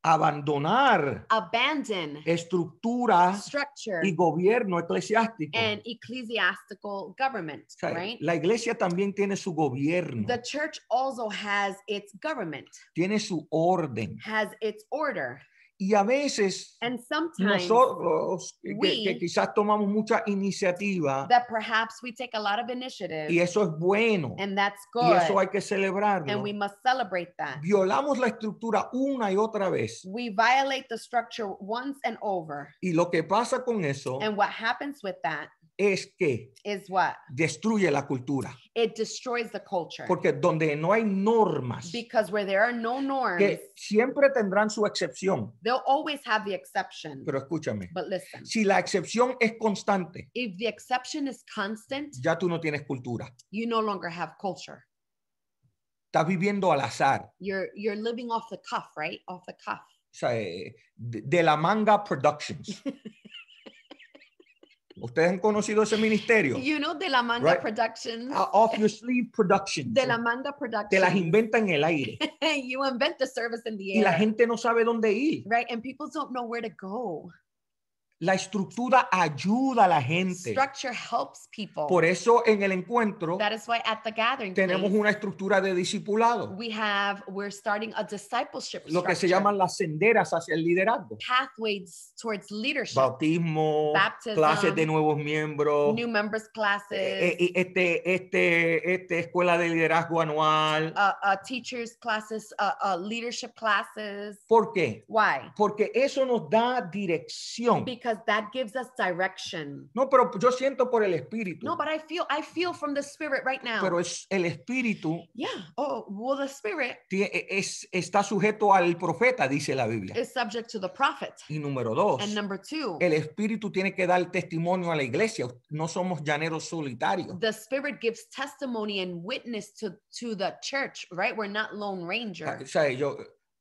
abandonar abandon estructura structure, y gobierno eclesiástico. And ecclesiastical government, o sea, right? La iglesia también tiene su gobierno. The church also has its government. Tiene su orden. Has its order. Y a veces nosotros, eh, que, quizás tomamos mucha iniciativa, we take a lot of y eso es bueno, y eso hay que celebrarlo, we must celebrate that. violamos la estructura una y otra vez. Y lo que pasa con eso and what es que is what? destruye la cultura. It destroys the culture. Porque donde no hay normas, Because where there are no norms, que siempre tendrán su excepción. They'll always have the exception. Pero escúchame, But listen, si la excepción es constante, if the exception is constant, ya tú no tienes cultura. You no longer have culture. Estás viviendo al azar. You're, you're living off the cuff, right? Off the cuff. O sea, eh, de, de la manga productions. ¿Ustedes han conocido ese ministerio? You know, de la manga right? productions. Uh, off your sleeve productions. De la manga productions. Te las inventa en el aire. you invent the service in the air. Y la gente no sabe dónde ir. Right, and people don't know where to go. La estructura ayuda a la gente. Structure helps people. Por eso en el encuentro That is why at the gathering tenemos place, una estructura de discipulado. We have, we're starting a discipleship Lo que se llaman las senderas hacia el liderazgo. Pathways towards leadership. Bautismo, Baptism, clases de nuevos miembros. New members classes. Eh, eh, eh, este, este, este escuela de liderazgo anual. Uh, uh, teachers classes, uh, uh leadership classes. ¿Por qué? Why? Porque eso nos da dirección. Because because that gives us direction. No, pero yo siento por el espíritu. No, but I feel I feel from the spirit right now. Pero es el espíritu. Yeah. Oh, well the spirit. E, es está sujeto al profeta, dice la Biblia. Is subject to the prophet. Y número dos. And number two. El espíritu tiene que dar testimonio a la iglesia. No somos llaneros solitarios. The spirit gives testimony and witness to to the church, right? We're not lone ranger. Ah, o sea, yo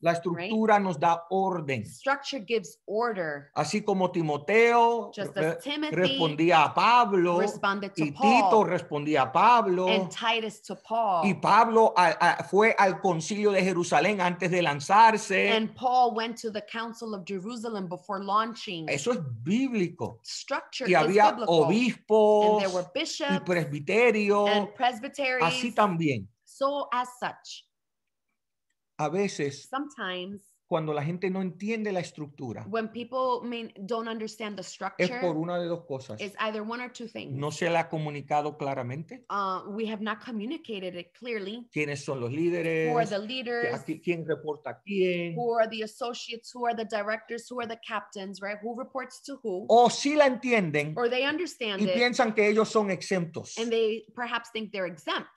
La estructura right? nos da orden. Structure gives order. Así como Timoteo re respondía a Pablo y Paul, Tito respondía a Pablo and Titus to Paul. y Pablo a, a, fue al concilio de Jerusalén antes de lanzarse. And Paul went to the council of Jerusalem before launching. Eso es bíblico. Structure y había biblical. obispos and there were bishops, y presbiterios. Así también. So as such. A veces, sometimes, cuando la gente no entiende la estructura, when people mean, don't understand the structure es por una de dos cosas. it's either one or two things. No se la ha comunicado claramente Uh, we have not communicated it clearly. quiénes son los líderes, Who are the leaders? a quién reporta a quién, Who are the associates? Who are the directors? Who are the captains? Right? Who reports to who? o si la entienden Or they understand y it piensan que ellos son exentos. and they perhaps think they're exempt.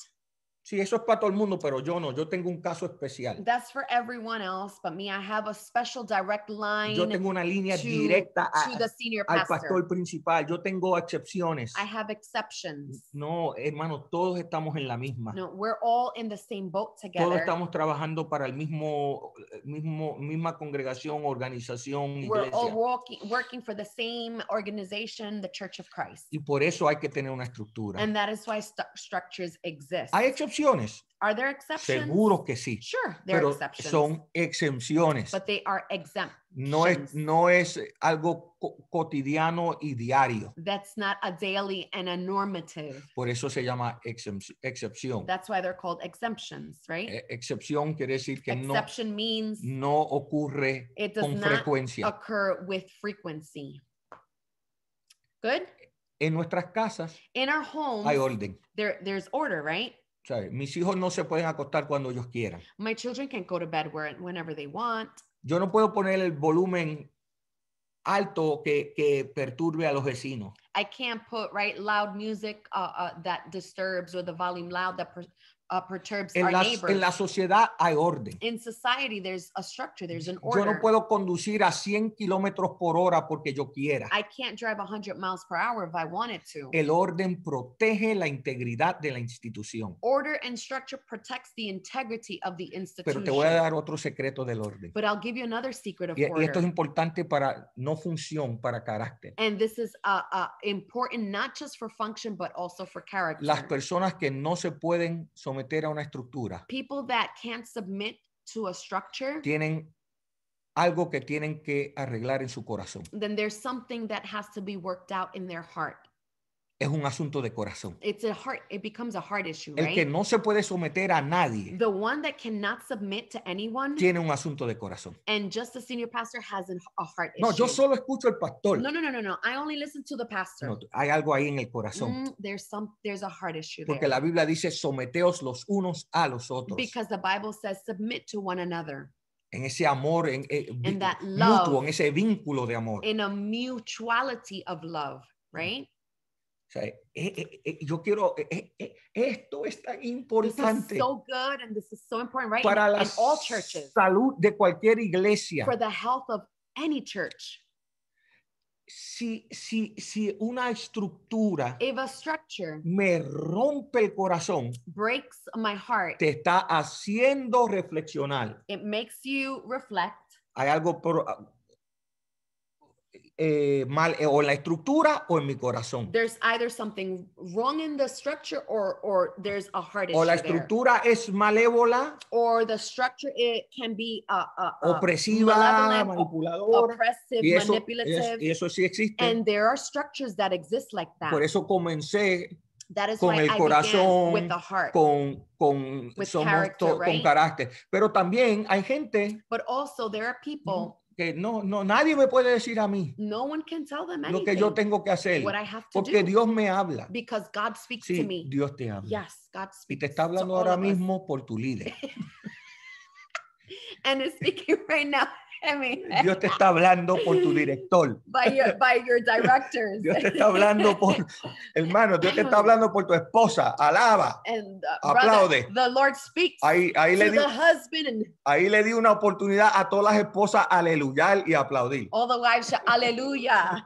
Sí, eso es para todo el mundo, pero yo no. Yo tengo un caso especial. That's for everyone else, but me, I have a special direct line. Yo tengo una línea to, directa a, to the senior al pastor. principal. Yo tengo excepciones. I have exceptions. No, hermano, todos estamos en la misma. No, we're all in the same boat together. Todos estamos trabajando para el mismo, mismo, misma congregación, organización, iglesia. We're all working, working for the same organization, the Church of Christ. Y por eso hay que tener una estructura. And that is why st structures exist. Hay excepciones excepciones. Are there exceptions? Seguro que sí. pero son exenciones. No es, no es algo cotidiano y diario. That's not a daily and a Por eso se llama excepción. That's why they're called exemptions, e, Excepción quiere decir que no, means no ocurre con frecuencia. Occur with frequency. Good? En nuestras casas In our hay orden. there's order, right? ¿Sabe? Mis hijos no se pueden acostar cuando ellos quieran. My children can go to bed whenever they want. Yo no puedo poner el volumen alto que, que perturbe a los vecinos. I can't put right loud music uh, uh, that disturbs or the volume loud that per uh, perturbs en, our la, en la sociedad hay orden. In society there's a structure, there's an order. Yo no puedo conducir a 100 kilómetros por hora porque yo quiera. I can't drive 100 miles per hour if I wanted to. El orden protege la integridad de la institución. Order and structure protects the integrity of the institution. Pero te voy a dar otro secreto del orden. But I'll give you another secret of y, order. Y esto es importante para no función, para carácter. And this is uh, uh, important not just for function but also for character. Las personas que no se pueden someter a una estructura. People that can't submit to a structure. Tienen algo que tienen que arreglar en su corazón. Then there's something that has to be worked out in their heart es un asunto de corazón. It's a heart, it becomes a heart issue, El right? que no se puede someter a nadie The one that cannot submit to anyone, tiene un asunto de corazón. and just the senior pastor has an, a heart issue. No, yo solo escucho al pastor. No, no, no, no, no. I only listen to the pastor. No, hay algo ahí en el corazón. Mm, there's some, there's a heart issue Porque there. la Biblia dice someteos los unos a los otros. Because the Bible says submit to one another en ese amor en, eh, in love, mutuo, en ese vínculo de amor. in a mutuality of love, right? O sea, eh, eh, eh, yo quiero, eh, eh, eh, esto es tan importante so so important, right? para las la all churches, salud de cualquier iglesia. For the health of any church. Si, si, si una estructura If a structure me rompe el corazón, breaks my heart, te está haciendo reflexionar. It makes you reflect. Hay algo por, eh, mal eh, o en la estructura o en mi corazón. There's either something wrong in the structure or, or there's a heart issue O la estructura there. es malévola. Or the structure it can be a, a, a opresiva, manipuladora. Oppressive, y eso, manipulative. Es, y eso sí existe. And there are structures that exist like that. Por eso comencé That is con el I corazón, with the heart, con, con, somos, right? con carácter. Pero también hay gente But also there are people, que no, no, nadie me puede decir a mí no one can tell them anything, lo que yo tengo que hacer. What I have to porque do. Dios me habla. Because God speaks sí, to me. Dios te habla. Yes, God speaks y te está hablando ahora mismo por tu líder. And it's speaking right now. Eh, Dios te está hablando por tu director. By your, by your directors. Dios te está hablando por, hermano, Dios te está hablando por tu esposa. Alaba. And, uh, Aplaude. Brother, the Lord speaks ahí, ahí le di, the husband. Ahí le di una oportunidad a todas las esposas Aleluya y aplaudir. All the wives, aleluya.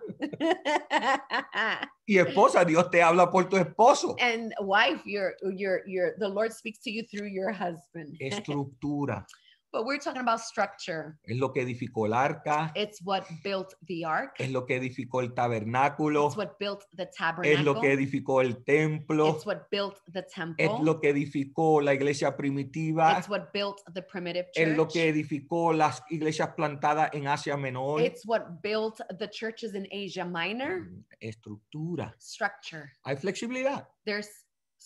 y esposa, Dios te habla por tu esposo. And wife, your, your, your, the Lord speaks to you through your husband. Estructura. But we're talking about structure. Es lo que edificó el arca. It's what built the ark. Es lo que edificó el tabernáculo. It's what built the tabernacle. Es lo que edificó el templo. It's what built the temple. Es lo que edificó la iglesia primitiva. It's what built the primitive church. Es lo que edificó las iglesias plantadas en Asia Menor. It's what built the churches in Asia Minor. Mm, estructura. Structure. Hay flexibilidad. There's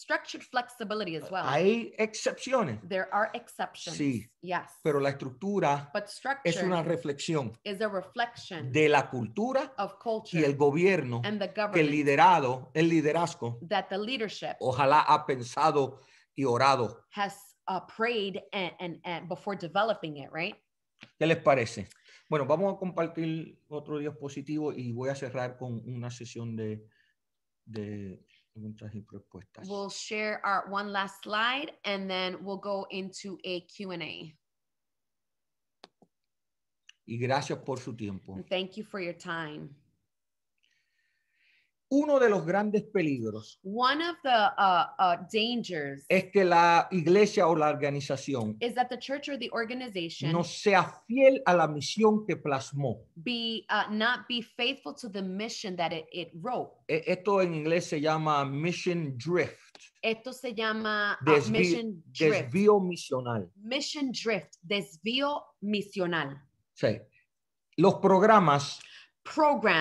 Structured flexibility as well. Hay excepciones. There are exceptions. Sí. Yes. Pero la estructura es una reflexión is a reflection de la cultura of y el gobierno and the que el liderado, el liderazgo, that the leadership ojalá ha pensado y orado. Has uh, prayed and, and, and before developing it, right? ¿Qué les parece? Bueno, vamos a compartir otro diapositivo y voy a cerrar con una sesión de, de preguntas y propuestas. We'll share our one last slide and then we'll go into a Q&A. Y gracias por su tiempo. And thank you for your time. uno de los grandes peligros One of the, uh, uh, dangers es que la iglesia o la organización church no sea fiel a la misión que plasmó. Be, uh, not be faithful to the mission that it, it wrote. E, esto en inglés se llama mission drift. Esto se llama uh, Desvío misional. Mission drift, desvío misional. Sí. Los programas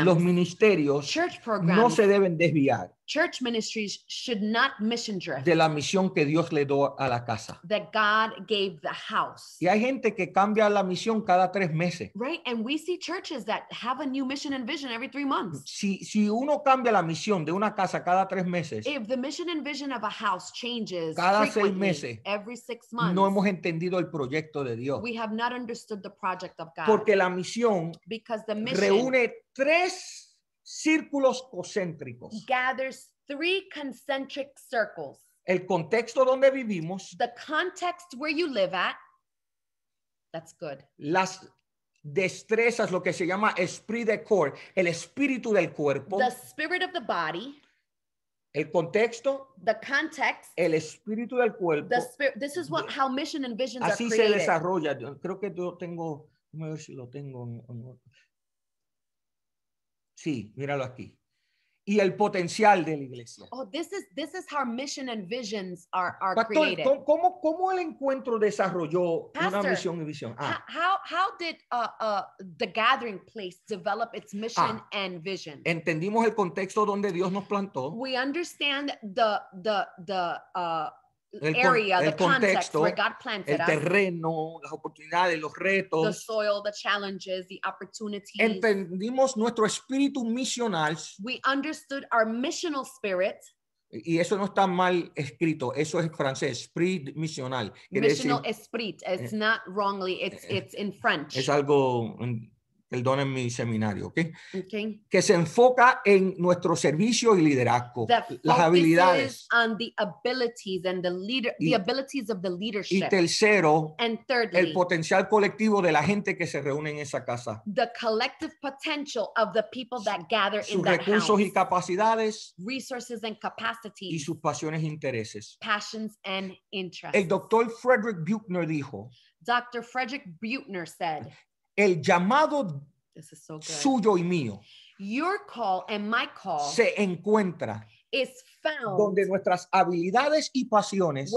los ministerios no se deben desviar church ministries should not mission drift. De la misión que Dios le dio a la casa. That God gave the house. Y hay gente que cambia la misión cada tres meses. Right, and we see churches that have a new mission and vision every three months. Si si uno cambia la misión de una casa cada tres meses. If the mission and vision of a house changes cada seis meses. Every six months. No hemos entendido el proyecto de Dios. We have not understood the project of God. Porque la misión Because the mission reúne tres círculos concéntricos. Gathers three concentric circles. El contexto donde vivimos. The context where you live at. That's good. Las destrezas, lo que se llama esprit de corps, el espíritu del cuerpo. The spirit of the body. El contexto. The context. El espíritu del cuerpo. The spirit. This is what how mission and visions Así are se desarrolla. Creo que yo tengo, a ver si lo tengo. Sí, míralo aquí. Y el potencial de la iglesia. Oh, this is, this is how mission and visions are, are Pastor, created. ¿cómo, ¿Cómo el encuentro desarrolló Pastor, una misión y visión? Ah. How, how did uh, uh, the gathering place develop its mission ah. and vision? Entendimos el contexto donde Dios nos plantó. We understand the, the, the, uh, el, area, el the contexto, where God planted el terreno, las oportunidades, los retos. The soil, the challenges, the opportunities. Entendimos nuestro espíritu misional. We understood our missional spirit. Y eso no está mal escrito, eso es francés, esprit misional. Missional decir, esprit, it's eh, not wrongly, it's, eh, it's in French. Es algo perdonen mi seminario, ¿ok? okay. Que se enfoca en nuestro servicio y liderazgo, the las habilidades. On the abilities and the leader, y, the abilities of the leadership. Y tercero, and thirdly, el potencial colectivo de la gente que se reúne en esa casa. The collective potential of the people that gather sus in that recursos house. y capacidades. Resources and capacities. Y sus pasiones e intereses. Passions and interests. El doctor Frederick Buchner dijo. Dr. Frederick Buchner said el llamado suyo y mío Your call and my call se encuentra donde nuestras habilidades y pasiones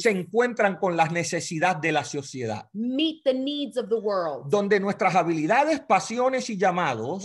se encuentran con las necesidades de la sociedad. Meet the needs of the world. Donde nuestras habilidades, pasiones y llamados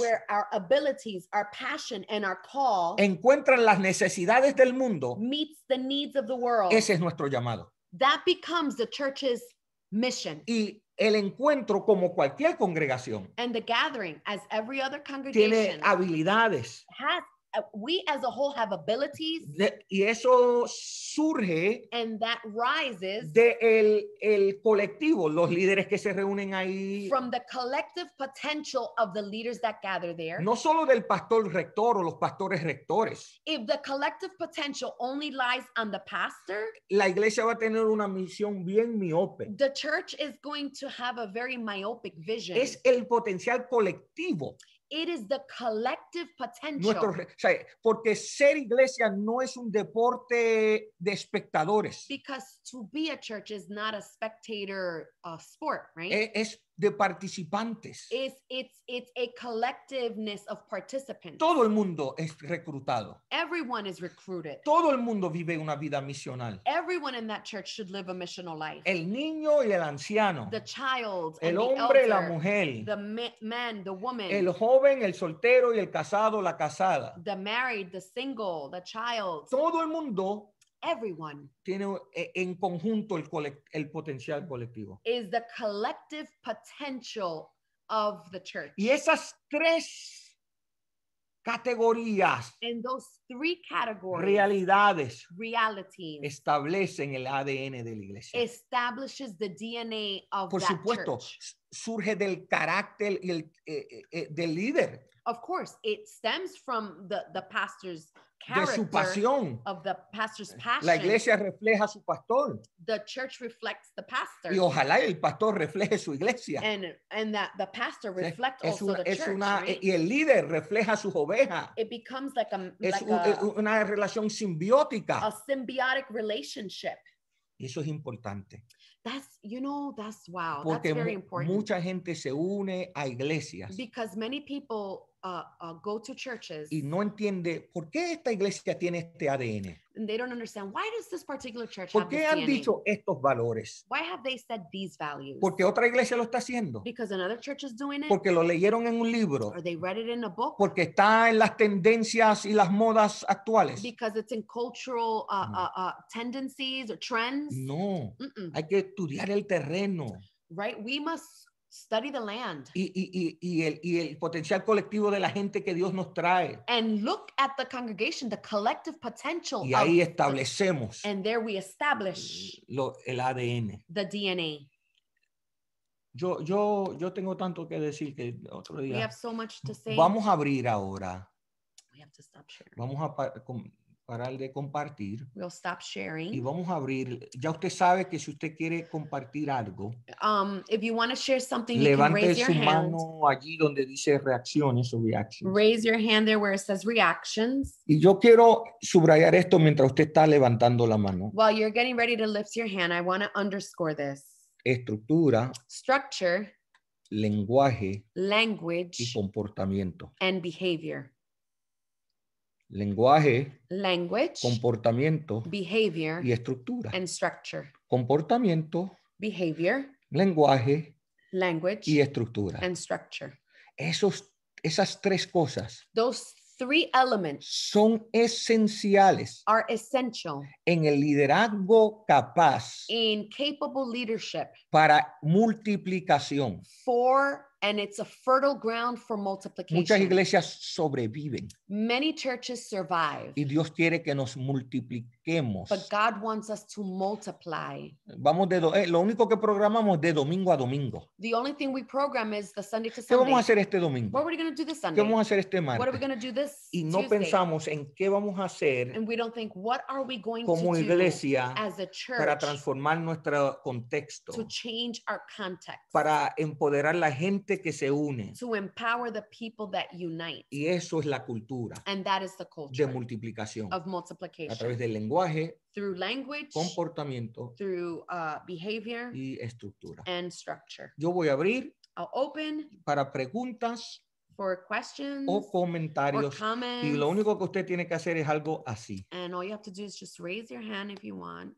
encuentran las necesidades del mundo. Meets the needs of the world. Ese es nuestro llamado. That becomes the church's Mission. Y el encuentro como cualquier congregación. And the gathering, as every other congregation, tiene habilidades. Has Uh, we as a whole have abilities. De, y eso surge and that rises de el, el colectivo, los líderes que se reúnen ahí. From the collective potential of the leaders that gather there. No solo del pastor rector o los pastores rectores. If the collective potential only lies on the pastor, la iglesia va a tener una misión bien miope. The church is going to have a very myopic vision. Es el potencial colectivo. It is the collective potential. Nuestro, o sea, porque ser iglesia no es un deporte de espectadores. Because to be a church is not a spectator uh, sport, right? Es, es de participantes. It's, it's, it's a collectiveness of participants. Todo el mundo es reclutado. Everyone is recruited. Todo el mundo vive una vida misional. Everyone in that church should live a missional life. El niño y el anciano. The child el and hombre y la mujer. The man, the woman. El joven, el soltero y el casado, la casada. The married, the single, the child. Todo el mundo everyone tiene en conjunto el, el potencial colectivo. Is the collective potential of the church. Y esas tres categorías, And those three categories, realidades, realities, establecen el ADN de la iglesia. Establishes the DNA of Por that supuesto, church. surge del carácter y el, eh, eh, eh, del líder. Of course, it stems from the, the pastor's de su pasión. Of the pastor's passion. La iglesia refleja a su pastor. The church reflects the pastor. Y ojalá el pastor refleje su iglesia. And, and that the pastor reflect es also una, the es church, una, right? Y el líder refleja sus ovejas. It becomes like a, es like un, a, una relación simbiótica. A symbiotic relationship. Y eso es importante. That's, you know, that's wow. Porque that's very important. mucha gente se une a iglesias. Because many people uh, uh, go to churches. Y no entiende por qué esta iglesia tiene este ADN. And they don't understand why does this particular church ¿Por qué this han DNA? dicho estos valores? Why have they said these values? Porque otra iglesia lo está haciendo. Because another church is doing it. Porque lo leyeron en un libro. Or they read it in a book. Porque está en las tendencias y las modas actuales. Because it's in cultural uh, no. uh, uh, tendencies or trends. No. Mm -mm. Hay que estudiar el terreno. Right? We must Study the land. Y, y, y, el, y, el, potencial colectivo de la gente que Dios nos trae. And look at the congregation, the collective potential. Y ahí of, establecemos. And there we establish. Lo, el ADN. The DNA. Yo, yo, yo tengo tanto que decir que otro día. We have so much to say. Vamos a abrir ahora. We have to stop sharing. Vamos a parar de compartir. We'll stop sharing. Y vamos a abrir. Ya usted sabe que si usted quiere compartir algo, um, if you want to share something, levante su mano allí donde dice reacciones o reactions. Raise your hand there where it says reactions. Y yo quiero subrayar esto mientras usted está levantando la mano. While you're getting ready to lift your hand, I want to underscore this. Estructura. Structure. Lenguaje. Language. Y comportamiento. And behavior lenguaje, language, comportamiento, behavior, y estructura. And structure. Comportamiento, behavior, lenguaje, language, y estructura. And structure. Esos, esas tres cosas. Those three elements son esenciales are essential en el liderazgo capaz in capable leadership para multiplicación for And it's a fertile ground for multiplication. Muchas iglesias sobreviven. Many churches survive. Y Dios quiere que nos multipliquemos. But God wants us to multiply. Vamos de eh, lo único que programamos de domingo a domingo. The only thing we program is the Sunday to Sunday. ¿Qué vamos a hacer este domingo? What are we going to do this Sunday? ¿Qué vamos a hacer este martes? What are we going to do this Y no pensamos en qué vamos a hacer. And we don't think what are we going como iglesia as a church para transformar nuestro contexto. To change our context. Para empoderar la gente que se une. To empower the people that unite. Y eso es la cultura. And that is the culture. De multiplicación. Of multiplication. A través del lenguaje. Through language. Comportamiento. Through uh, behavior. Y estructura. And structure. Yo voy a abrir. I'll open. Para preguntas. For questions o comentarios. Or comments. Y lo único que usted tiene que hacer es algo así. And all you have to do is just raise your hand if you want.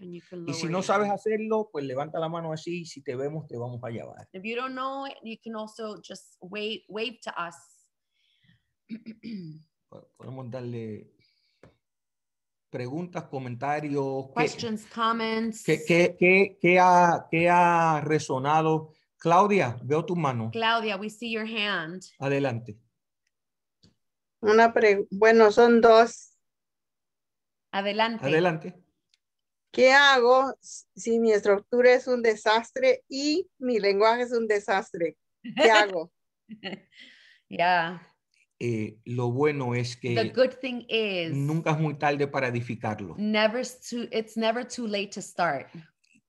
Y si no sabes hacerlo, pues levanta la mano así y si te vemos te vamos a llevar. If you don't know, you can also just wave, wave to us. Podemos darle preguntas, comentarios. Questions, ¿Qué, comments. ¿Qué, ha, ha resonado? Claudia, veo tu mano. Claudia, we see your hand. Adelante. Una bueno, son dos. Adelante. Adelante. ¿Qué hago si mi estructura es un desastre y mi lenguaje es un desastre? ¿Qué hago? Ya. Eh, lo bueno es que nunca es muy tarde para edificarlo. Never too, it's never too late to start.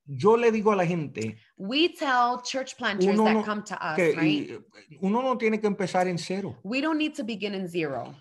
Yo le digo a la gente, we tell church planters no, that come to us, right? Eh, uno no tiene que empezar en cero. We don't need to begin in zero.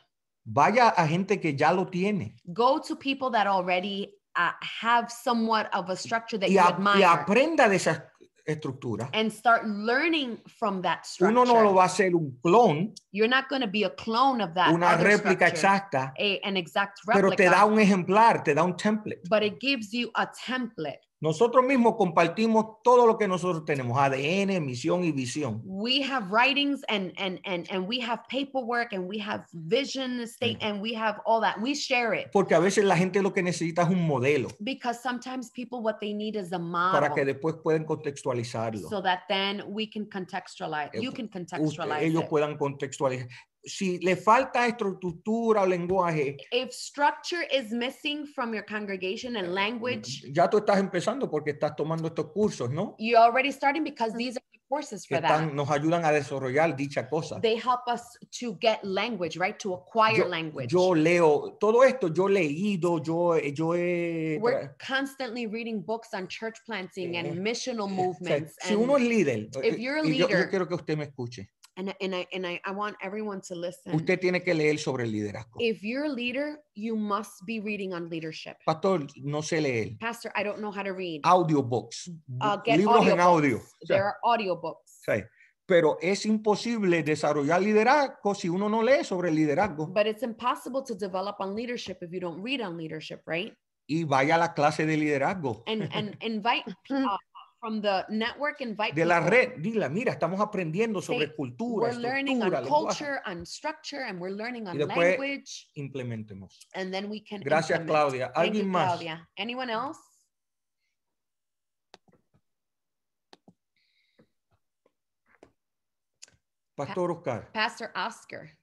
Vaya a gente que ya lo tiene. Go to people that already uh, have somewhat of a structure that you admire. Y aprenda de esa estructura. And start learning from that structure. Uno no lo va a un clon. You're not going to be a clone of that. Una réplica exacta. A, an exact replica. Pero te da un ejemplar, te da un template. But it gives you a template. Nosotros mismos compartimos todo lo que nosotros tenemos, ADN, misión y visión. We have writings and and and and we have paperwork and we have vision state mm. and we have all that. We share it. Porque a veces la gente lo que necesita es un modelo. Because sometimes people what they need is a model. Para que después puedan contextualizarlo. So that then we can contextualize. You eh, can contextualize. Ellos puedan contextualizar si le falta estructura o lenguaje. If structure is missing from your congregation and language. Ya tú estás empezando porque estás tomando estos cursos, ¿no? You're already starting because these are the courses for están, that. Nos ayudan a desarrollar dicha cosa. They help us to get language, right? To acquire language. Yo leo todo esto. Yo he leído. Yo yo he. We're constantly reading books on church planting and eh, missional eh, movements. O sea, si and uno es líder, if eh, you're a leader, yo, yo quiero que usted me escuche. And, and, I, and I, I want everyone to listen. Usted tiene que leer sobre el liderazgo. If you're a leader, you must be reading on leadership. Pastor, no sé leer. Pastor, I don't know how to read. Audiobooks. Uh, get libros audiobooks. en audio. There are audiobooks. Sí. Pero es imposible desarrollar liderazgo si uno no lee sobre el liderazgo. But it's impossible to develop on leadership if you don't read on leadership, right? Y vaya a la clase de liderazgo. And, and invite uh, from the network invite de la people. red, dila, mira, estamos aprendiendo sobre They- cultura, We're learning on estructura, culture, and structure, and we're learning on Y después- language. Implementemos. And then we can. Gracias, Claudia. ¿Alguien you, ¿Alguien más? Pastor Oscar. Pastor Oscar.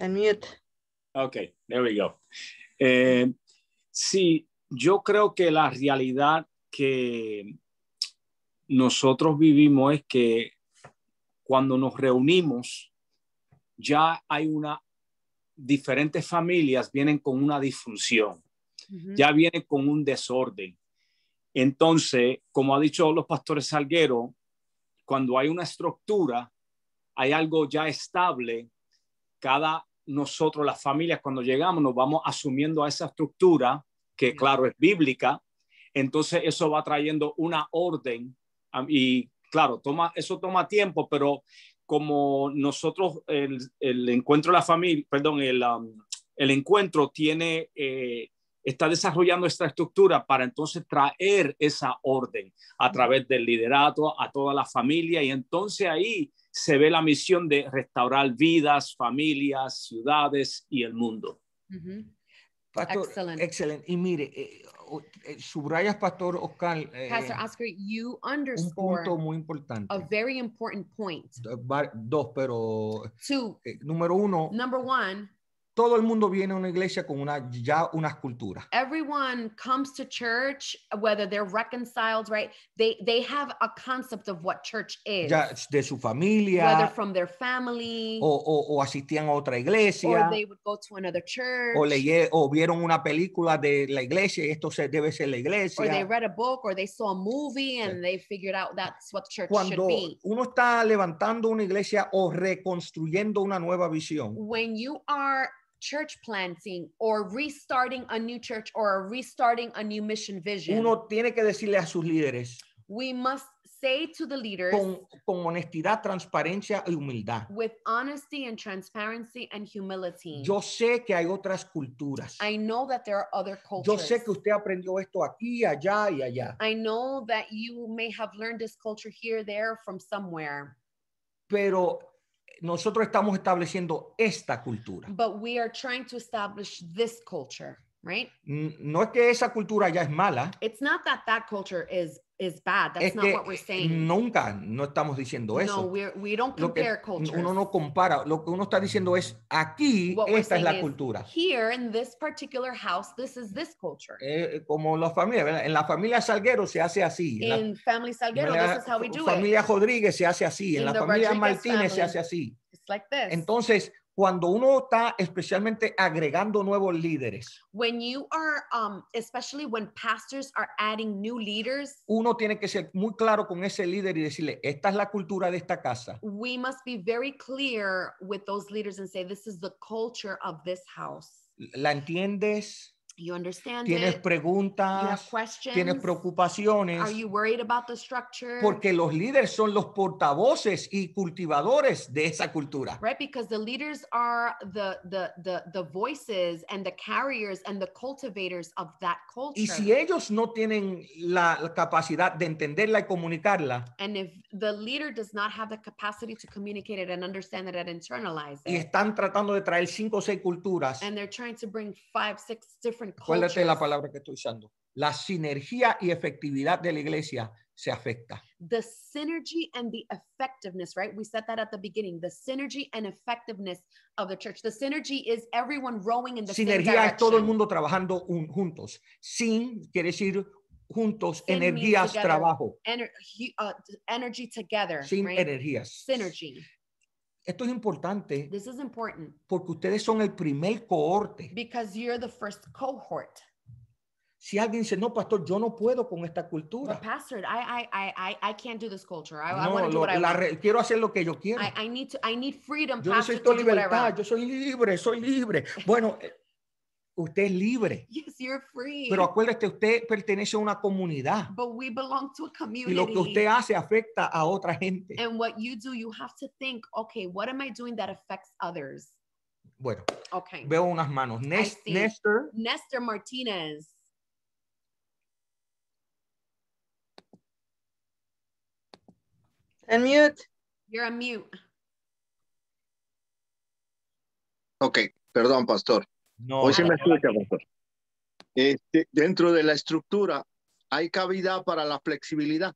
Unmute. Okay, there we go. Eh, sí, yo creo que la realidad que nosotros vivimos es que cuando nos reunimos, ya hay una, diferentes familias vienen con una disfunción, ya viene con un desorden. Entonces, como ha dicho los pastores Salguero, cuando hay una estructura, hay algo ya estable, cada nosotros las familias cuando llegamos nos vamos asumiendo a esa estructura que claro es bíblica, entonces eso va trayendo una orden y claro, toma, eso toma tiempo, pero como nosotros el, encuentro de la familia, perdón, el, encuentro tiene, eh, está desarrollando esta estructura para entonces traer esa orden a través del liderato a toda la familia y entonces ahí se ve la misión de restaurar vidas, familias, ciudades y el mundo. Excelente. Pastor, Y mire, eh, eh, subrayas, Pastor Oscar. Eh, Pastor Oscar, you un punto muy importante. A very important point. Dos, pero. número uno. Number one. Todo el mundo viene a una iglesia con una ya unas culturas. Everyone comes to church, whether they're reconciled, right? They they have a concept of what church is. Ya de su familia. Whether from their family. O, o, o asistían a otra iglesia. Or they would go to another church. O leye, o vieron una película de la iglesia y esto se debe ser la iglesia. Or they read a book or they saw a movie and they figured out that's what church should be. Cuando uno está levantando una iglesia o reconstruyendo una nueva visión. When you are church planting or restarting a new church or restarting a new mission vision. Uno tiene que decirle a sus líderes. We must say to the leaders con, con honestidad, transparencia y humildad. With honesty and transparency and humility. Yo sé que hay otras culturas. I know that there are other cultures. Yo sé que usted aprendió esto aquí, allá y allá. I know that you may have learned this culture here there from somewhere. Pero nosotros estamos estableciendo esta cultura. But we are trying to establish this culture, right? No es que esa cultura ya es mala. It's not that that culture is is bad. That's es not que what we're eh, saying. Nunca, no estamos diciendo eso. No, we're, we don't compare cultures. Uno no compara. Lo que uno está diciendo es aquí what esta es la cultura. Here in this particular house, this is this culture. Eh, como la familia, ¿verdad? en la familia Salguero se hace así. En in la, family Salguero, la, this is how we do familia it. Familia Rodríguez se hace así. In en la familia Rodríguez Martínez family, se hace así. It's like this. Entonces cuando uno está especialmente agregando nuevos líderes. When you are, um, especially when pastors are adding new leaders. Uno tiene que ser muy claro con ese líder y decirle, esta es la cultura de esta casa. We must be very clear with those leaders and say, this is the culture of this house. ¿La entiendes? You understand tienes it? preguntas, you have tienes preocupaciones, Are you worried about the structure? porque los líderes son los portavoces y cultivadores de esa cultura. Right, because the leaders are the, the, the, the voices and the carriers and the cultivators of that culture. Y si ellos no tienen la, la capacidad de entenderla y comunicarla, and if the leader does not have the capacity to communicate it and understand it and internalize it, y están tratando de traer cinco o seis culturas, and they're trying to bring five, six different la palabra que estoy usando. La sinergia y efectividad de la iglesia se afecta. The synergy and the effectiveness, right? We said that at the beginning. The synergy and effectiveness of the church. The synergy is everyone rowing in the Sinergia same direction. es todo el mundo trabajando juntos. Sin quiere decir juntos, energías, trabajo. Uh, energy together. Sin energías. Synergy. Esto es importante porque ustedes son el primer cohorte. Si alguien dice, no, pastor, yo no puedo con esta cultura. pastor, I can't do this culture. No, want quiero hacer lo que yo quiero. yo soy necesito libertad, yo soy libre, soy libre. Bueno, eh, Usted es libre. Yes, you're free. Pero acuérdese, usted pertenece a una comunidad. But we belong to a community. Y lo que usted hace afecta a otra gente. And what you do, you have to think, okay, what am I doing that affects others? Bueno, okay. veo unas manos. Nest, Nestor. Nestor Martínez. Unmute. You're on mute. Ok, perdón, pastor. No, Hoy se me escucha, pastor. Este, dentro de la estructura hay cavidad para la flexibilidad.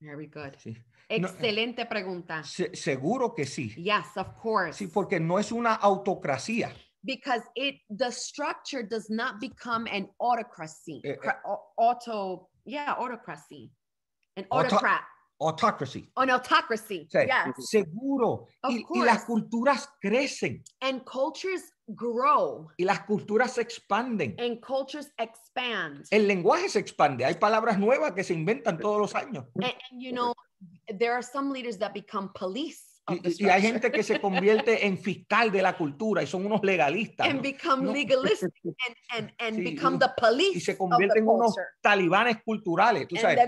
Very good. Sí. Eh, Excelente pregunta. seguro que sí. Yes, of course. Sí, porque no es una autocracia. Because it the structure does not become an autocracy. Eh, eh. auto yeah, autocracy. An autocrat autocracy. An autocracy. Seguro. Y, las culturas crecen. And cultures grow. Y las culturas se expanden. And cultures expand. El lenguaje se expande. Hay palabras nuevas que se inventan todos los años. and you know, there are some leaders that become police. Y, hay gente que se convierte en fiscal de la cultura y son unos legalistas. Y se convierten en unos talibanes culturales. ¿tú sabes?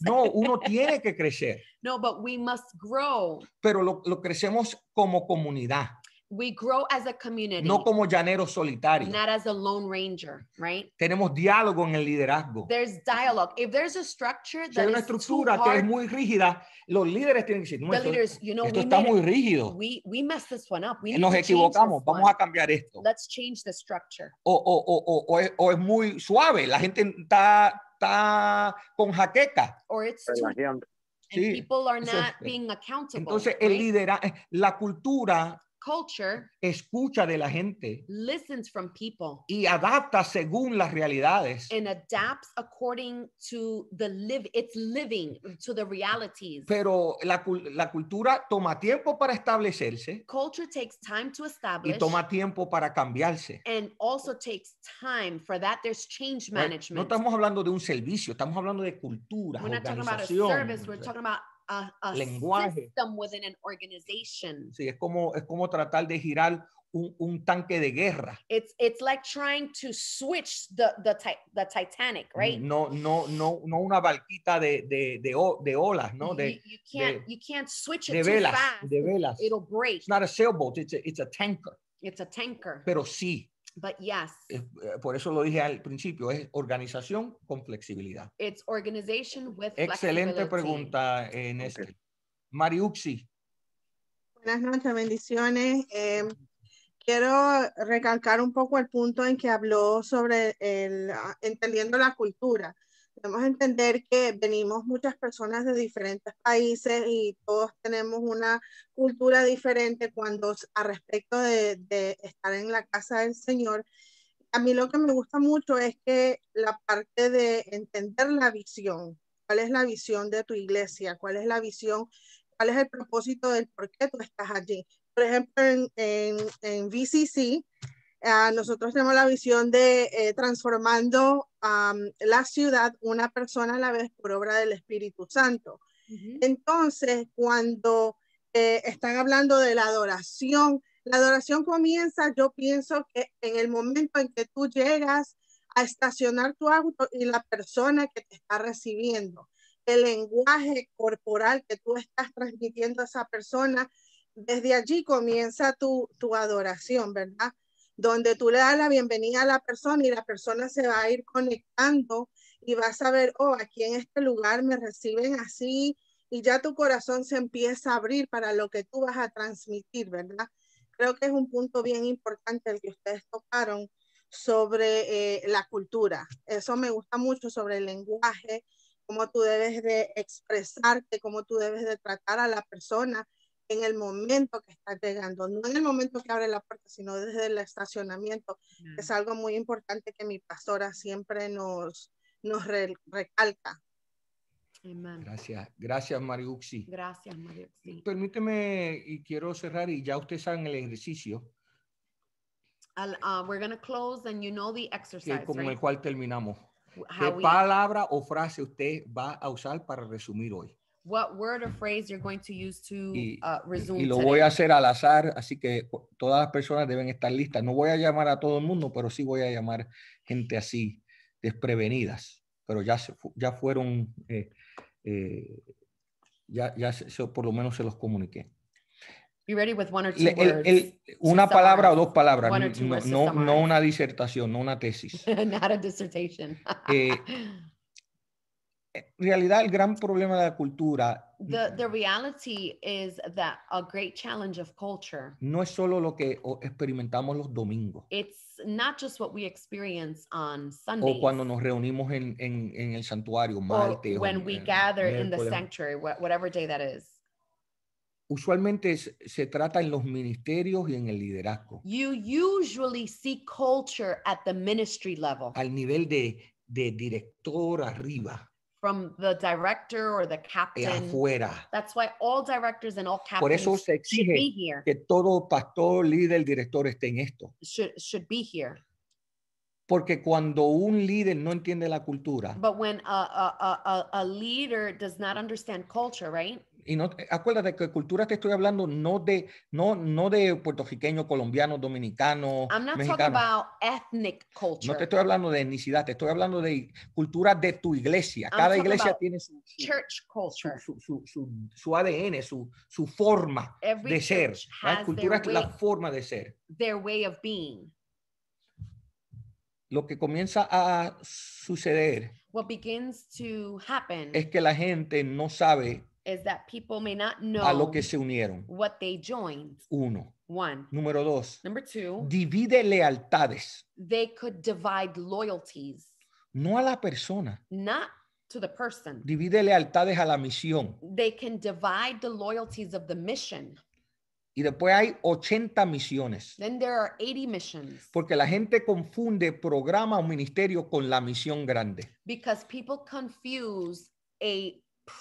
No, uno tiene que crecer. no, Pero lo, lo crecemos como comunidad. We grow as a community. No como llaneros solitarios. Not as a lone ranger, right? Tenemos diálogo en el liderazgo. There's dialogue. If there's a structure that si hay una estructura que es muy rígida, los líderes tienen que decir, no, esto, leaders, you know, esto está muy rígido. We, we messed this one up. We eh, Nos equivocamos, vamos one. a cambiar esto. Let's change the structure. O, o, o, o, es, o es muy suave, la gente está, está con jaqueca. Or it's too, And sí. people are not eh, being accountable, Entonces, el liderazgo, eh, la cultura culture, escucha de la gente listens from people, y adapta según las realidades. and adapts according to the live it's living to the realities. Pero la, la cultura toma tiempo para establecerse Culture takes time to establish y toma tiempo para cambiarse. and also takes time for that there's change management. No estamos hablando de un servicio, estamos hablando de cultura, we're not talking about a service, we're talking about a, a lenguaje. Within an organization. Sí, es como, es como tratar de girar un, un, tanque de guerra. It's, it's like trying to switch the, the, the Titanic, mm, right? No, no, no, no una barquita de, de, de, de olas, ¿no? De, you, you can't, de, you can't switch it de velas, too fast. De velas. It'll break. It's not a sailboat, it's a, it's a tanker. It's a tanker. Pero sí, But yes. Eh, por eso lo dije al principio, es organización con flexibilidad. Excelente pregunta, eh, Néstor. Mariuxi. Buenas noches, bendiciones. Em, quiero recalcar un poco el punto en que habló sobre ah, entendiendo la cultura. Debemos entender que venimos muchas personas de diferentes países y todos tenemos una cultura diferente cuando a respecto de, de estar en la casa del Señor. A mí lo que me gusta mucho es que la parte de entender la visión, cuál es la visión de tu iglesia, cuál es la visión, cuál es el propósito del por qué tú estás allí. Por ejemplo, en, en, en VCC, Ah, nosotros tenemos la visión de eh, transformando a la ciudad una persona a la vez por obra del Espíritu Santo. Entonces, cuando eh, están hablando de la adoración, la adoración comienza, yo pienso que en el momento en que tú llegas a estacionar tu auto y la persona que te está recibiendo, el lenguaje corporal que tú estás transmitiendo a esa persona, desde allí comienza tu, tu adoración, ¿verdad? donde tú le das la bienvenida a la persona y la persona se va a ir conectando y va a saber, oh, aquí en este lugar me reciben así y ya tu corazón se empieza a abrir para lo que tú vas a transmitir, ¿verdad? Creo que es un punto bien importante el que ustedes tocaron sobre eh, la cultura. Eso me gusta mucho sobre el lenguaje, cómo tú debes de expresarte, cómo tú debes de tratar a la persona en el momento que está llegando, no en el momento que abre la puerta, sino desde el estacionamiento, es algo muy importante que mi pastora siempre nos, nos recalca. Gracias, gracias Mariuxi. Gracias Mariuxi. Permíteme y quiero cerrar y ya ustedes saben el ejercicio. Uh, we're going to close and you know the exercise. Con el cual terminamos. ¿Qué palabra o frase usted va a usar para resumir hoy? what word or phrase you're going to use to y, uh, resume. lo voy a hacer al azar, así que todas las personas deben estar listas. No voy a llamar a todo el mundo, pero sí voy a llamar gente así, desprevenidas, pero ya, ya fueron, eh, eh, ya, ya por lo menos se los comuniqué. una palabra o dos palabras, no, no, una disertación, no una tesis. Not a dissertation. Eh, realidad el gran problema de la cultura. The, the reality is that a great challenge of culture. No es solo lo que experimentamos los domingos. It's not just what we experience on Sundays. O cuando nos reunimos en, en, en el santuario, martes. Or when o, we en, gather in the sanctuary, whatever day that is. Usualmente se trata en los ministerios y en el liderazgo. You usually see culture at the ministry level. Al nivel de, de director arriba. from the director or the captain. Afuera. That's why all directors and all captains Por eso se exige que todo pastor, líder, director esté en esto. Should, should be here. Porque cuando un líder no entiende la cultura, But when a, a, a, a leader does not understand culture, right? y no, acuérdate que cultura te estoy hablando no de, no, no de puertorriqueño, colombiano, dominicano, mexicano. No te estoy hablando de etnicidad, te estoy hablando de cultura de tu iglesia. Cada iglesia tiene su, Su, su, su, ADN, su, su forma de ser. ¿ah? La cultura es la forma de ser. Lo que comienza a suceder es que la gente no sabe is that people may not know a lo que se unieron. What they joined. Uno. One. Número dos. Number two. Divide lealtades. They could divide loyalties. No a la persona. Not to the person. Divide lealtades a la misión. They can divide the loyalties of the mission. Y después hay 80 misiones. Then there are 80 missions. Porque la gente confunde programa o ministerio con la misión grande. Because people confuse a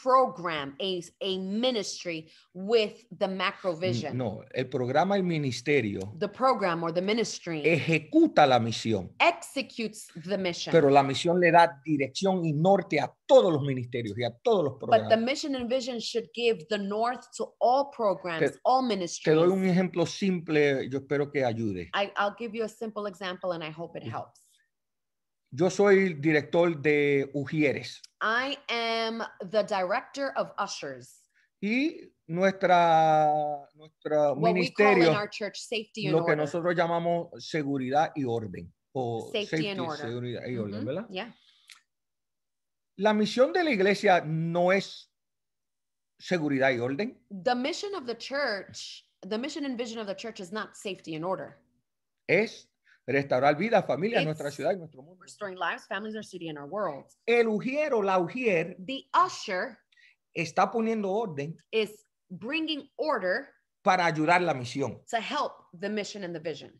program, a, a ministry with the macro vision. No, el programa, el ministerio. The program or the ministry. Ejecuta la misión. Executes the mission. Pero la misión le da dirección y norte a todos los ministerios y a todos los programas. But the mission and vision should give the north to all programs, te, all ministries. Te doy un ejemplo simple, yo espero que ayude. I, I'll give you a simple example and I hope it helps. Yo soy el director de Ujieres. I am the director of ushers. Y nuestra nuestro What ministerio we call in our church, safety and lo que order. nosotros llamamos seguridad y orden o safety, and order. ¿verdad? Yeah. La misión de la iglesia no es seguridad y orden. The mission of the church, the mission and vision of the church is not safety and order. Es restaurar vidas, familias, nuestra ciudad y nuestro mundo. Restoring lives, families, our city and our world. El ujier o la ujier The usher está poniendo orden is bringing order para ayudar la misión. to help the mission and the vision.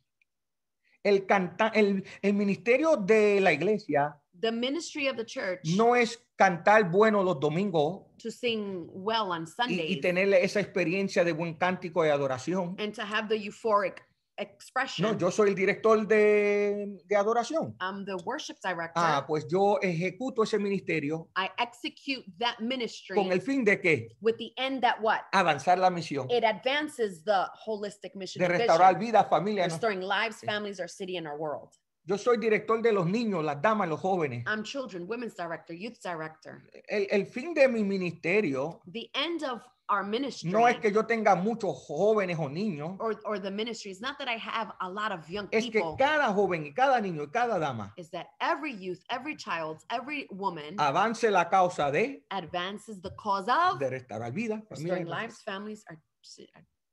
El, canta el, ministerio de la iglesia The ministry of the church no es cantar bueno los domingos to sing well on y, Sundays y tener esa experiencia de buen cántico y adoración. and to have the euphoric expression. No, yo soy el director de, de adoración. I'm the worship director. Ah, pues yo ejecuto ese ministerio. I execute that ministry. ¿Con el fin de qué? With the end that what? Avanzar la misión. It advances the holistic mission. De restaurar vidas, familias. Restoring lives, families, our city and our world. Yo soy director de los niños, las damas, los jóvenes. I'm children, women's director, youth director. El, el fin de mi ministerio. The end of our ministry. No es que yo tenga muchos jóvenes o niños. Or, or the ministry. It's not that I have a lot of young people. Es que cada joven y cada niño y cada dama. Is that every youth, every child, every woman. Avance la causa de. Advances the cause of. De restaurar vida. Restoring lives, families are.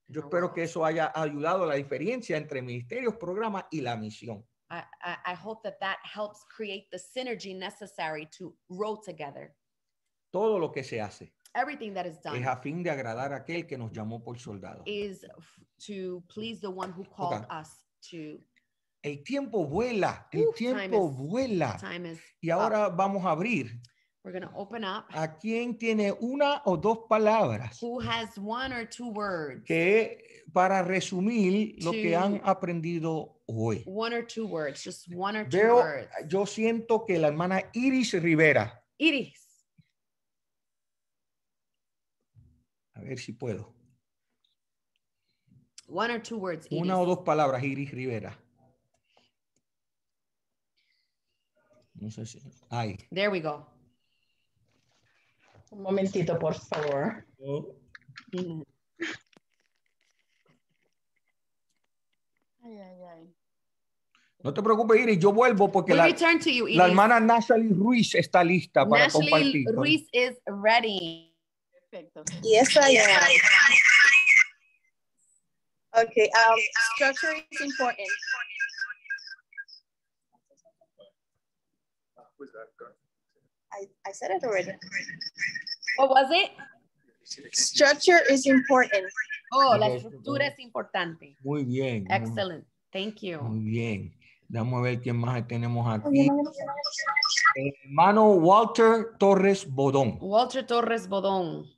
yo espero que eso haya ayudado a la diferencia entre ministerios, programas y la misión. I, I, hope that that helps create the synergy necessary to grow together. Todo lo que se hace Everything that is done es a fin de agradar a aquel que nos llamó por soldado. is to please the one who called us to El tiempo vuela, el tiempo vuela. Y ahora vamos a abrir we're going to open up a quien tiene una o dos palabras who has one or two words que para resumir lo que han aprendido hoy. one or two words just one or two Veo, yo siento que la hermana Iris Rivera Iris A ver si puedo. One or two words, Una o dos palabras, Iris Rivera. No sé si. Ahí. There we go. Un momentito, por favor. No te preocupes, Iris, yo vuelvo porque la, la, hermana Natalie Ruiz está lista para compartir. Natalie Ruiz is ready. Perfecto. Yes, I am. Okay, um, structure is important. I, I said it already. What was it? Structure is important. Oh, la estructura es importante. Muy bien. Excellent. Thank you. Muy bien. Vamos a ver quién más tenemos aquí. Hermano Walter Torres Bodón. Walter Torres Bodón.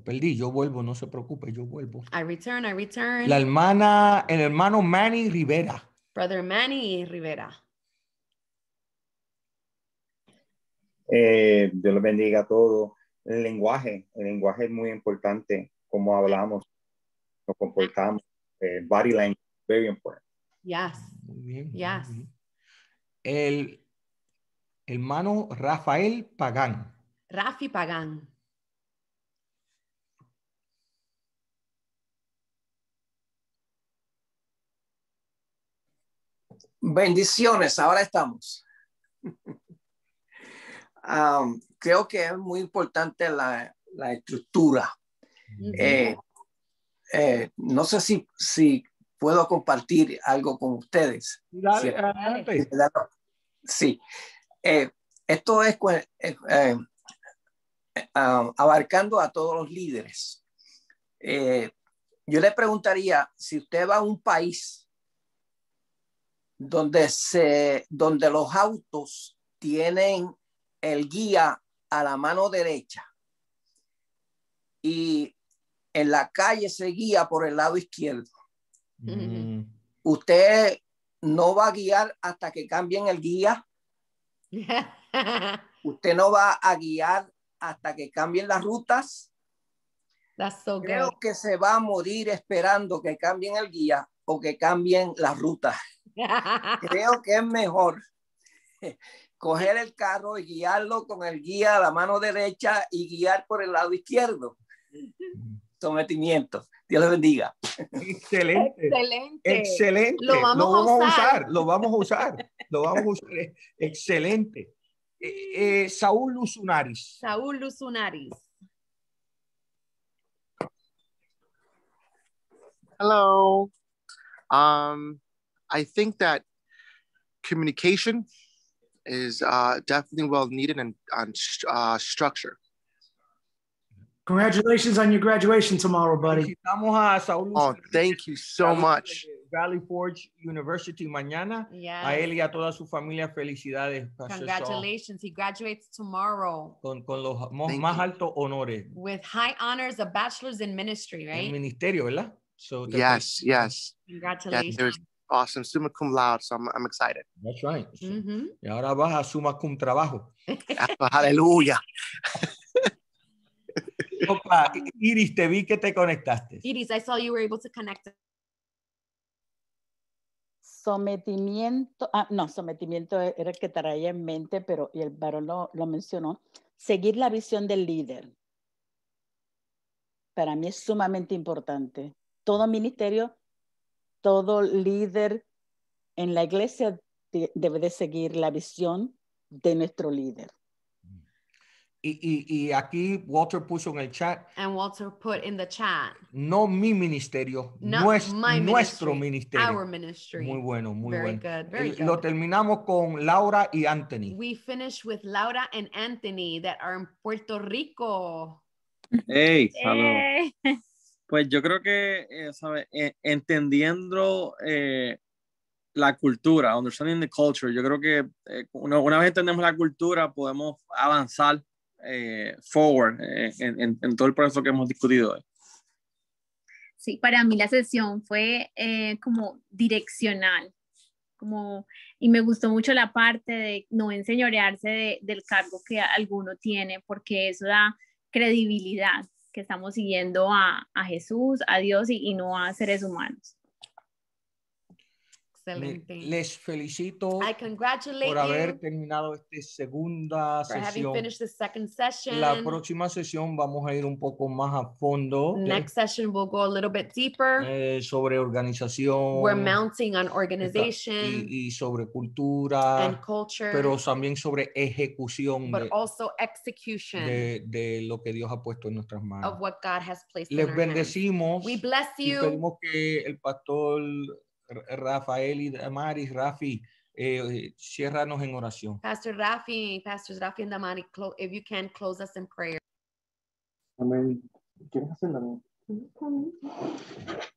perdí, yo vuelvo, no se preocupe, yo vuelvo. I return, I return. La hermana, el hermano Manny Rivera. Brother Manny Rivera. Eh, Dios los bendiga a todos. El lenguaje, el lenguaje es muy importante, cómo hablamos, nos comportamos. Eh, body language, very important. Yes. Yes. El hermano Rafael Pagán. Rafi Pagán. Bendiciones, ahora estamos. Um, creo que es muy importante la, estructura. Eh, eh, no sé si, puedo compartir algo con ustedes. Sí, eh, esto es um, abarcando a todos los líderes. yo le preguntaría, si usted va a un país, donde, donde los autos tienen el guía a la mano derecha y en la calle se guía por el lado izquierdo. Usted no va a guiar hasta que cambien el guía. Usted no va a guiar hasta que cambien las rutas. Creo que se va a morir esperando que cambien el guía o que cambien la ruta. Creo que es mejor coger el carro y guiarlo con el guía a la mano derecha y guiar por el lado izquierdo. Sometimiento. Dios les bendiga. Excelente. Excelente. Excelente. Lo vamos, a, usar. Lo vamos a usar. Lo vamos a usar. Excelente. Eh, eh, Saúl Luzunaris. Saúl Luzunaris. Hello. Um, I think that communication is uh, definitely well needed and on uh, structure. Congratulations on your graduation tomorrow, buddy. Oh, thank you so much. Valley Forge University mañana. Yes. A él y a toda su familia, felicidades. Congratulations. He graduates tomorrow. Con, con los más altos honores. With high honors, a bachelor's in ministry, right? En ministerio, ¿verdad? So yes, yes. Congratulations. Yeah, awesome, summa cum laude. So I'm, I'm excited. That's right. Mm-hmm. Y ahora vas a summa cum trabajo. Aleluya. Opa, Iris, te vi que te conectaste. Iris, I saw you were able to connect. Sometimiento, ah, no, sometimiento era el que traía en mente, pero y el varón lo mencionó. Seguir la visión del líder. Para mí es sumamente importante todo ministerio, todo líder en la iglesia debe de seguir la visión de nuestro líder. Y, aquí Walter puso en el chat. And Walter put in the chat. No mi ministerio, nuestro, nuestro ministerio. Muy bueno, muy bueno. Lo terminamos con Laura y Anthony. We finish with Laura and Anthony that are in Puerto Rico. Hey, hello. Pues yo creo que, eh, ¿sabes? E, entendiendo eh, la cultura, understanding the culture, yo creo que eh, una, vez entendemos la cultura podemos avanzar forward en, todo el proceso que hemos discutido hoy. Sí, para mí la sesión fue como direccional, como, y me gustó mucho la parte de no enseñorearse del cargo que alguno tiene, porque eso da credibilidad que estamos siguiendo a, Jesús, a Dios y, no a seres humanos les felicito por haber terminado esta segunda sesión. La próxima sesión vamos a ir un poco más a fondo. sobre organización. Y, sobre cultura. Pero también sobre ejecución. de, lo que Dios ha puesto en nuestras manos. Les bendecimos. pedimos que el pastor Rafael y Damaris, Rafi, eh, eh, ciérranos en oración. Pastor Rafi, Pastor Rafi and Damaris, if you can close us in prayer. Amén. ¿Quieres hacer la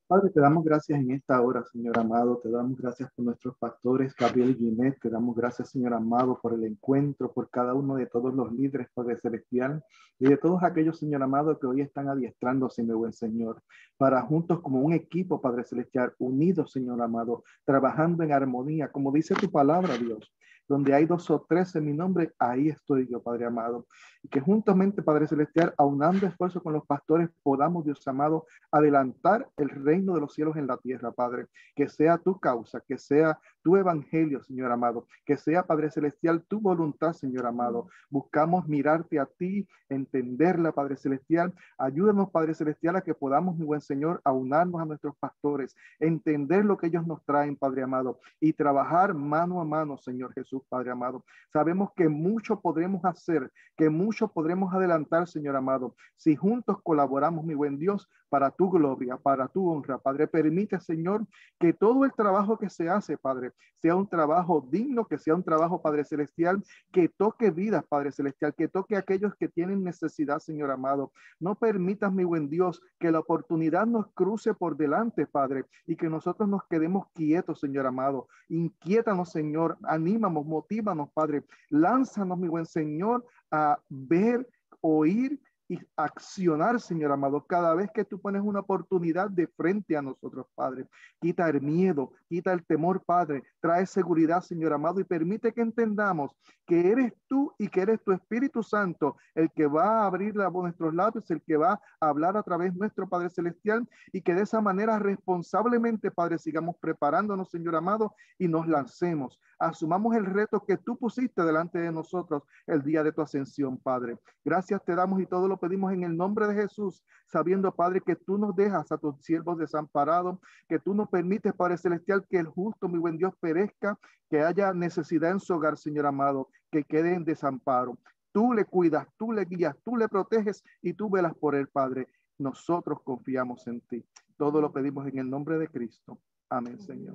Padre, te damos gracias en esta hora, Señor amado. Te damos gracias por nuestros pastores, Gabriel y Te damos gracias, Señor amado, por el encuentro, por cada uno de todos los líderes, Padre Celestial, y de todos aquellos, Señor amado, que hoy están adiestrándose, mi buen Señor, para juntos como un equipo, Padre Celestial, unidos, Señor amado, trabajando en armonía, como dice tu palabra, Dios donde hay dos o tres en mi nombre, ahí estoy yo, Padre amado. Y que juntamente, Padre Celestial, aunando esfuerzo con los pastores, podamos, Dios amado, adelantar el reino de los cielos en la tierra, Padre. Que sea tu causa, que sea tu evangelio, Señor amado. Que sea, Padre Celestial, tu voluntad, Señor amado. Buscamos mirarte a ti, entenderla, Padre Celestial. Ayúdanos, Padre Celestial, a que podamos, mi buen Señor, aunarnos a nuestros pastores, entender lo que ellos nos traen, Padre amado, y trabajar mano a mano, Señor Jesús, Padre amado. Sabemos que mucho podremos hacer, que mucho podremos adelantar, Señor amado, si juntos colaboramos, mi buen Dios, para tu gloria, para tu honra, Padre. Permite, Señor, que todo el trabajo que se hace, Padre, sea un trabajo digno, que sea un trabajo, Padre Celestial, que toque vidas, Padre Celestial, que toque a aquellos que tienen necesidad, Señor amado. No permitas, mi buen Dios, que la oportunidad nos cruce por delante, Padre, y que nosotros nos quedemos quietos, Señor amado. Inquiétanos, Señor, animamos motívanos, Padre. Lánzanos, mi buen Señor, a ver, oír y accionar, Señor amado, cada vez que tú pones una oportunidad de frente a nosotros, Padre. Quita el miedo, quita el temor, Padre. Trae seguridad, Señor amado, y permite que entendamos que eres tú y que eres tu Espíritu Santo el que va a abrir nuestros labios, el que va a hablar a través nuestro Padre Celestial y que de esa manera responsablemente, Padre, sigamos preparándonos, Señor amado, y nos lancemos. Asumamos el reto que tú pusiste delante de nosotros el día de tu ascensión, Padre. Gracias te damos y todo lo pedimos en el nombre de Jesús, sabiendo, Padre, que tú nos dejas a tus siervos desamparados, que tú nos permites, Padre Celestial, que el justo, mi buen Dios, perezca, que haya necesidad en su hogar, Señor amado, que quede en desamparo. Tú le cuidas, tú le guías, tú le proteges y tú velas por el Padre. Nosotros confiamos en ti. Todo lo pedimos en el nombre de Cristo. Amén, Señor.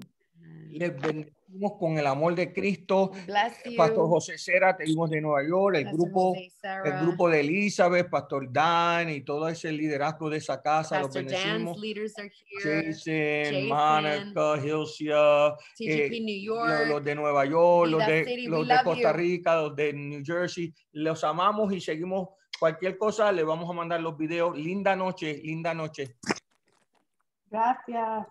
Les bendecimos con el amor de Cristo. Pastor José Cera, te vimos de Nueva York, el grupo, el grupo de Elizabeth, Pastor Dan y todo ese liderazgo de esa casa. los bendecimos. Jason, Monica, Hilcia, eh, New York, los de Nueva York, los de, los de Costa Rica, los de New Jersey. Los amamos y seguimos. Cualquier cosa, le vamos a mandar los videos. Linda noche, linda noche. Gracias.